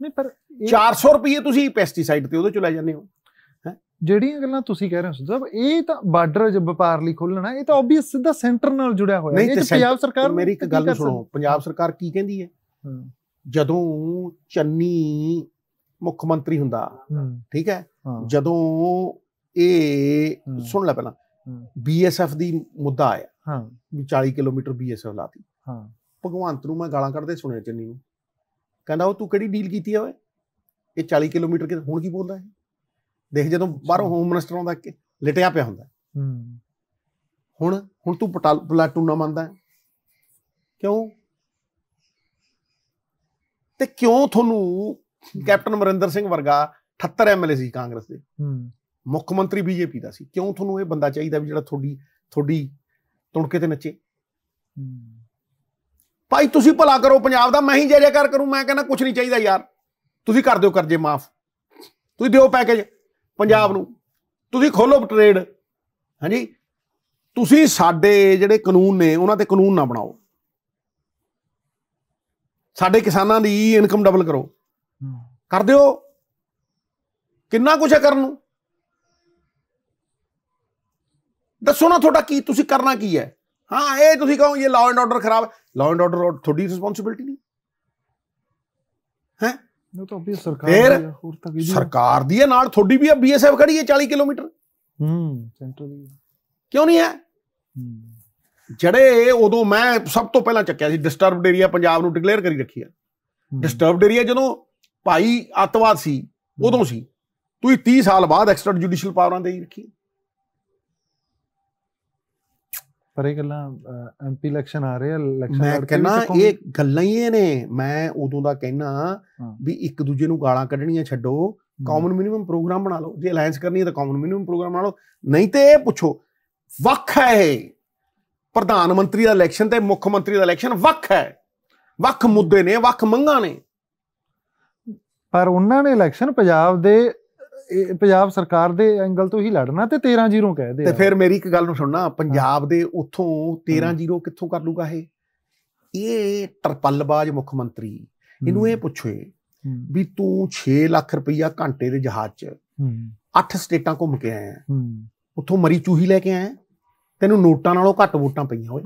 ਨਹੀਂ ਪਰ 400 ਰੁਪਏ ਤੁਸੀਂ ਪੈਸਟੀਸਾਈਡ ਤੇ ਉਹਦੇ ਚ ਲੈ ਜਾਂਦੇ ਹੋ ਜਿਹੜੀਆਂ ਗੱਲਾਂ ਤੁਸੀਂ ਕਹਿ ਰਹੇ ਹੋ ਸਾਹਿਬ ਇਹ ਤਾਂ ਬਾਰਡਰ ਜ ਵਪਾਰ ਲਈ ਖੋਲਣਾ ਇਹ ਤਾਂ ਆਬਵੀਅਸ ਸਿੱਧਾ ਸੈਂਟਰ ਨਾਲ ਜੁੜਿਆ ਹੋਇਆ ਹੈ ਇਹ ਪੰਜਾਬ ਸਰਕਾਰ ਮੇਰੀ ਇੱਕ ਗੱਲ ਸੁਣੋ ਪੰਜਾਬ ਸਰਕਾਰ ਕੀ ਕਹਿੰਦੀ ਹੈ ਜਦੋਂ ਚੰਨੀ ਮੁੱਖ ਮੰਤਰੀ ਹੁੰਦਾ ਠੀਕ ਹੈ ਜਦੋਂ ਇਹ ਸੁਣ ਲੈ ਪਹਿਲਾਂ ਬੀਐਸਐਫ ਦੀ ਮੁੱਦਾ ਆਇਆ ਹਾਂ ਵੀ 40 ਕਿਲੋਮੀਟਰ ਬੀਐਸਐਫ ਲਾਤੀ ਹਾਂ ਭਗਵੰਤ ਨੂੰ ਮੈਂ ਗਾਲਾਂ ਕੱਢਦੇ ਸੁਣਿਆ ਚੰਨੀ ਨੂੰ ਕਹਿੰਦਾ ਉਹ ਤੂੰ ਕਿਹੜੀ ਡੀਲ ਕੀਤੀ ਆ ਓਏ ਇਹ 40 ਕਿਲੋਮੀਟਰ ਕਿ ਹੁਣ ਕੀ ਬੋਲਦਾ ਹੈ ਦੇਖ ਜਦੋਂ ਬਾਹਰੋਂ ਹੋਮ ਮਿਨਿਸਟਰ ਆਉਂਦਾ ਕਿ ਲਟਿਆ ਪਿਆ ਹੁੰਦਾ ਹੁਣ ਹੁਣ ਤੂੰ ਪਲਾਟੂ ਨਾ ਮੰਨਦਾ ਕਿਉਂ ਤੇ ਕਿਉਂ ਤੁਹਾਨੂੰ ਕੈਪਟਨ ਮਰਿੰਦਰ ਸਿੰਘ ਵਰਗਾ 78 ਐਮਐਲਏ ਸੀ ਕਾਂਗਰਸ ਦੇ ਮੁੱਖ ਮੰਤਰੀ ਬੀਜੇਪੀ ਦਾ ਸੀ ਕਿਉਂ ਤੁਹਾਨੂੰ ਇਹ ਬੰਦਾ ਚਾਹੀਦਾ ਵੀ ਜਿਹੜਾ ਤੁਹਾਡੀ ਤੁਹਾਡੀ ਤੁਣਕੇ ਤੇ ਨੱਚੇ ਭਾਈ ਤੁਸੀਂ ਭਲਾ ਕਰੋ ਪੰਜਾਬ ਦਾ ਮੈਂ ਹੀ ਜੇਰੇ ਕਰ ਕਰੂੰ ਮੈਂ ਕਹਿੰਦਾ ਕੁਝ ਨਹੀਂ ਚਾਹੀਦਾ ਯਾਰ ਤੁਸੀਂ ਕਰ ਦਿਓ ਕਰਜ਼ੇ ਮਾਫ ਤੁਸੀਂ ਦਿਓ ਪੈਕੇਜ ਪੰਜਾਬ ਨੂੰ ਤੁਸੀਂ ਖੋਲੋ ਟ੍ਰੇਡ ਹਾਂਜੀ ਤੁਸੀਂ ਸਾਡੇ ਜਿਹੜੇ ਕਾਨੂੰਨ ਨੇ ਉਹਨਾਂ ਤੇ ਕਾਨੂੰਨ ਨਾ ਬਣਾਓ ਸਾਡੇ ਕਿਸਾਨਾਂ ਦੀ ਇਨਕਮ ਡਬਲ ਕਰੋ ਕਰ ਦਿਓ ਕਿੰਨਾ ਕੁਝ ਹੈ ਕਰਨ ਨੂੰ ਦੱਸੋ ਨਾ ਤੁਹਾਡਾ ਕੀ ਤੁਸੀਂ ਕਰਨਾ ਕੀ ਹੈ ਹਾਂ ਇਹ ਤੁਸੀਂ ਕਹੋ ਇਹ ਲਾਅ ਐਂਡ ਆਰਡਰ ਖਰਾਬ ਲਾਅ ਐਂਡ ਆਰਡਰ ਤੁਹਾਡੀ ਰਿਸਪੌਂਸਿਬਿਲਟੀ ਨਹੀਂ ਹੈ ਉਹ ਤਾਂ ਵੀ ਸਰਕਾਰ ਦੀ ਹੋਰ ਤਾਂ ਸਰਕਾਰ ਦੀ ਹੈ ਨਾਲ ਤੁਹਾਡੀ ਵੀ ਹੈ ਬੀਐਸਐਫ ਖੜੀ ਹੈ 40 ਕਿਲੋਮੀਟਰ ਹੂੰ ਸੈਂਟਰ ਦੀ ਕਿਉਂ ਨਹੀਂ ਹੈ ਜਿਹੜੇ ਉਦੋਂ ਮੈਂ ਸਭ ਤੋਂ ਪਹਿਲਾਂ ਚੱਕਿਆ ਸੀ ਡਿਸਟਰਬਡ ਏਰੀਆ ਪੰਜਾਬ ਨੂੰ ਡਿਕਲੇਅਰ ਕਰੀ ਰੱਖੀ ਹੈ ਡਿਸਟਰਬਡ ਏਰੀਆ ਜਦੋਂ ਭਾਈ ਅਤਵਾਦ ਸੀ ਉਦੋਂ ਸੀ ਤੂੰ 30 ਸਾਲ ਬਾਅਦ ਐਕਸਟਰਾ ਜੁਡੀਸ਼ੀਅਲ ਪਾਵਰਾਂ ਦੇ ਰੱਖੀ ਪਰ ਇਹ ਗੱਲਾਂ ਐਮਪੀ ਇਲੈਕਸ਼ਨ ਆ ਰਹੇ ਆ ਇਲੈਕਸ਼ਨ ਮੈਂ ਕਹਿੰਦਾ ਇਹ ਗੱਲਾਂ ਹੀ ਨੇ ਮੈਂ ਉਦੋਂ ਦਾ ਕਹਿਣਾ ਵੀ ਇੱਕ ਦੂਜੇ ਨੂੰ ਗਾਲਾਂ ਕੱਢਣੀਆਂ ਛੱਡੋ ਕਾਮਨ ਮਿਨਿਮਮ ਪ੍ਰੋਗਰਾਮ ਬਣਾ ਲਓ ਜੇ ਅਲਾਈਅੰਸ ਕਰਨੀ ਹੈ ਤਾਂ ਕਾਮਨ ਮਿਨਿਮਮ ਪ੍ਰੋਗਰਾਮ ਬਣਾ ਲਓ ਨਹੀਂ ਤੇ ਇਹ ਪੁੱਛੋ ਵੱਖ ਹੈ ਇਹ ਪ੍ਰਧਾਨ ਮੰਤਰੀ ਦਾ ਇਲੈਕਸ਼ਨ ਤੇ ਮੁੱਖ ਮੰਤਰੀ ਦਾ ਇਲੈਕਸ਼ਨ ਵੱਖ ਹੈ ਵੱਖ ਮੁੱਦੇ ਨੇ ਵੱਖ ਮੰਗਾਂ ਨੇ ਪਰ ਉਹਨਾਂ ਨੇ ਇਲੈਕਸ਼ਨ ਪੰਜਾਬ ਦੇ ਪੰਜਾਬ ਸਰਕਾਰ ਦੇ ਐਂਗਲ ਤੋਂ ਹੀ ਲੜਨਾ ਤੇ 13 ਜ਼ੀਰੋ ਕਹਦੇ ਤੇ ਫਿਰ ਮੇਰੀ ਇੱਕ ਗੱਲ ਨੂੰ ਸੁਣਨਾ ਪੰਜਾਬ ਦੇ ਉਥੋਂ 13 ਜ਼ੀਰੋ ਕਿੱਥੋਂ ਕਰ ਲੂਗਾ ਇਹ ਇਹ ਤਰਪੱਲਬਾਜ਼ ਮੁੱਖ ਮੰਤਰੀ ਇਹਨੂੰ ਇਹ ਪੁੱਛੋਏ ਵੀ ਤੂੰ 6 ਲੱਖ ਰੁਪਈਆ ਘੰਟੇ ਦੇ ਜਹਾਜ਼ 'ਚ 8 ਸਟੇਟਾਂ ਘੁੰਮ ਕੇ ਆਇਆ ਉੱਥੋਂ ਮਰੀ ਚੂਹੀ ਲੈ ਕੇ ਆਇਆ ਤੈਨੂੰ ਨੋਟਾਂ ਨਾਲੋਂ ਘੱਟ ਵੋਟਾਂ ਪਈਆਂ ਓਏ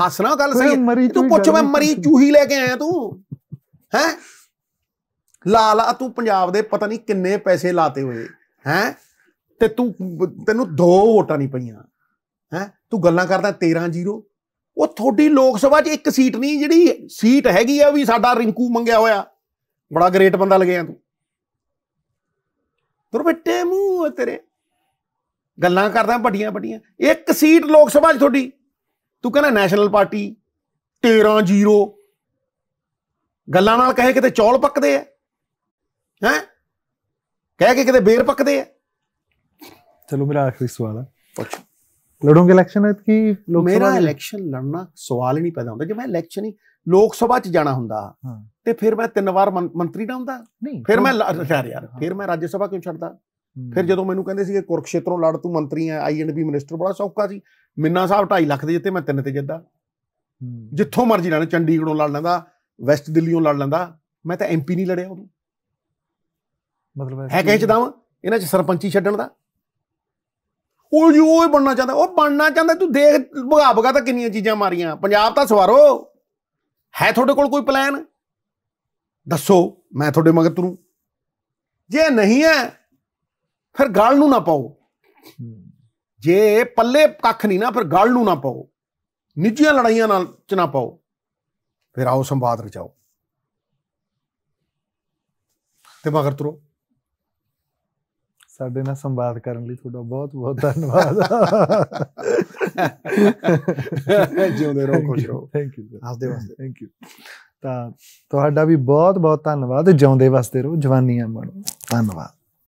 ਹੱਸਣਾ ਗੱਲ ਸਹੀ ਤੂੰ ਪੁੱਛ ਮੈਂ ਮਰੀ ਚੂਹੀ ਲੈ ਕੇ ਆਇਆ ਤੂੰ ਹੈ ਲਾ ਲਾ ਤੂੰ ਪੰਜਾਬ ਦੇ ਪਤਾ ਨਹੀਂ ਕਿੰਨੇ ਪੈਸੇ ਲਾਤੇ ਹੋਏ ਹੈ ਤੇ ਤੂੰ ਤੈਨੂੰ ਦੋ ਵੋਟਾਂ ਨਹੀਂ ਪਈਆਂ ਹੈ ਤੂੰ ਗੱਲਾਂ ਕਰਦਾ 13 0 ਉਹ ਤੁਹਾਡੀ ਲੋਕ ਸਭਾ 'ਚ ਇੱਕ ਸੀਟ ਨਹੀਂ ਜਿਹੜੀ ਸੀਟ ਹੈਗੀ ਆ ਵੀ ਸਾਡਾ ਰਿੰਕੂ ਮੰਗਿਆ ਹੋਇਆ ਬੜਾ ਗ੍ਰੇਟ ਬੰਦਾ ਲੱਗਿਆ ਤੂੰ ਤੁਰ ਬਿੱਟੇ ਮੂੰਹ ਤੇਰੇ ਗੱਲਾਂ ਕਰਦਾ ਵੱਡੀਆਂ ਵੱਡੀਆਂ ਇੱਕ ਸੀਟ ਲੋਕ ਸਭਾ 'ਚ ਤੁਹਾਡੀ ਤੂੰ ਕਹਿੰਦਾ ਨੈਸ਼ਨਲ ਪਾਰਟੀ 13 0 ਗੱਲਾਂ ਨਾਲ ਕਹੇ ਕਿਤੇ ਚੌਲ ਪੱਕਦੇ ਆ ਹੈ ਕਹਿ ਕੇ ਕਿਤੇ ਬੇਰ ਪੱਕਦੇ ਆ ਚਲੋ ਮੇਰਾ ਆਖਰੀ ਸਵਾਲ ਹੈ ਪੁੱਛ ਲੜੋਗੇ ਇਲੈਕਸ਼ਨ ਕਿ ਲੋਕ ਸਭਾ ਮੇਰਾ ਇਲੈਕਸ਼ਨ ਲੜਨਾ ਸਵਾਲ ਹੀ ਨਹੀਂ ਪੈਦਾ ਹੁੰਦਾ ਜੇ ਮੈਂ ਇਲੈਕਸ਼ਨ ਹੀ ਲੋਕ ਸਭਾ 'ਚ ਜਾਣਾ ਹੁੰਦਾ ਤੇ ਫਿਰ ਮੈਂ ਤਿੰਨ ਵਾਰ ਮੰਤਰੀ ਨਾ ਹੁੰਦਾ ਨਹੀਂ ਫਿਰ ਮੈਂ ਯਾਰ ਯਾਰ ਫਿਰ ਮੈਂ ਰਾਜ ਸਭਾ ਕਿਉਂ ਛੱਡਦਾ ਫਿਰ ਜਦੋਂ ਮੈਨੂੰ ਕਹਿੰਦੇ ਸੀਗੇ ਕੁਰਕਸ਼ੇਤਰੋਂ ਲੜ ਤੂੰ ਮੰਤਰੀ ਆ ਬੀ ਮਿਨਿਸਟਰ ਬੜਾ ਸੌਕਾ ਸੀ ਮਿੰਨਾ ਸਾਹਿਬ 2.5 ਲੱਖ ਦੇ ਜਿੱਤੇ ਮੈਂ ਤਿੰਨ ਤੇ ਜਿੱਦਾ ਜਿੱਥੋਂ ਮਰਜ਼ੀ ਲੜਨਾ ਚੰਡੀਗੜ੍ਹੋਂ ਲੜ ਲੈਂਦਾ ਵੈਸਟ ਦਿੱਲੀੋਂ ਲੜ ਲੈਂਦਾ ਮੈਂ ਤਾਂ ਐਮਪੀ ਨਹੀਂ ਲੜਿਆ ਉਹਨੂੰ ਮਤਲਬ ਹੈ ਚ ਚਦਾਵਾ ਇਹਨਾਂ ਚ ਸਰਪੰਚੀ ਛੱਡਣ ਦਾ ਉਹ ਜੋ ਉਹ ਬਣਨਾ ਚਾਹੁੰਦਾ ਉਹ ਬਣਨਾ ਚਾਹੁੰਦਾ ਤੂੰ ਦੇਖ ਭਗਾ ਭਗਾ ਤਾਂ ਕਿੰਨੀਆਂ ਚੀਜ਼ਾਂ ਮਾਰੀਆਂ ਪੰਜਾਬ ਤਾਂ ਸਵਾਰੋ ਹੈ ਤੁਹਾਡੇ ਕੋਲ ਕੋਈ ਪਲਾਨ ਦੱਸੋ ਮੈਂ ਤੁਹਾਡੇ ਮਗਰ ਤੁਰੂ ਜੇ ਨਹੀਂ ਹੈ ਫਿਰ ਗੱਲ ਨੂੰ ਨਾ ਪਾਓ ਜੇ ਪੱਲੇ ਕੱਖ ਨਹੀਂ ਨਾ ਫਿਰ ਗੱਲ ਨੂੰ ਨਾ ਪਾਓ ਨਿੱਜੀਆਂ ਲੜਾਈਆਂ ਨਾਲ ਚ ਨਾ ਪਾਓ ਫਿਰ ਆਓ ਸੰਵਾਦ ਰਚਾਓ ਤੇ ਮਗਰ ਤੁਰੋ ਸਾਡੇ ਨਾਲ ਸੰਵਾਦ ਕਰਨ ਲਈ ਤੁਹਾਡਾ ਬਹੁਤ ਬਹੁਤ ਧੰਨਵਾਦ ਜਿਉਂਦੇ ਰਹੋ ਖੁਸ਼ ਰਹੋ ਥੈਂਕ ਯੂ ਆਪਦੇ ਵਾਸਤੇ ਥੈਂਕ ਯੂ ਤਾਂ ਤੁਹਾਡਾ ਵੀ ਬਹੁਤ ਬਹੁਤ ਧੰਨਵਾਦ ਜਿਉਂਦੇ ਵਾਸਤੇ ਰਹੋ ਜਵਾਨੀਆਂ ਮਾਣੋ ਧੰਨਵਾਦ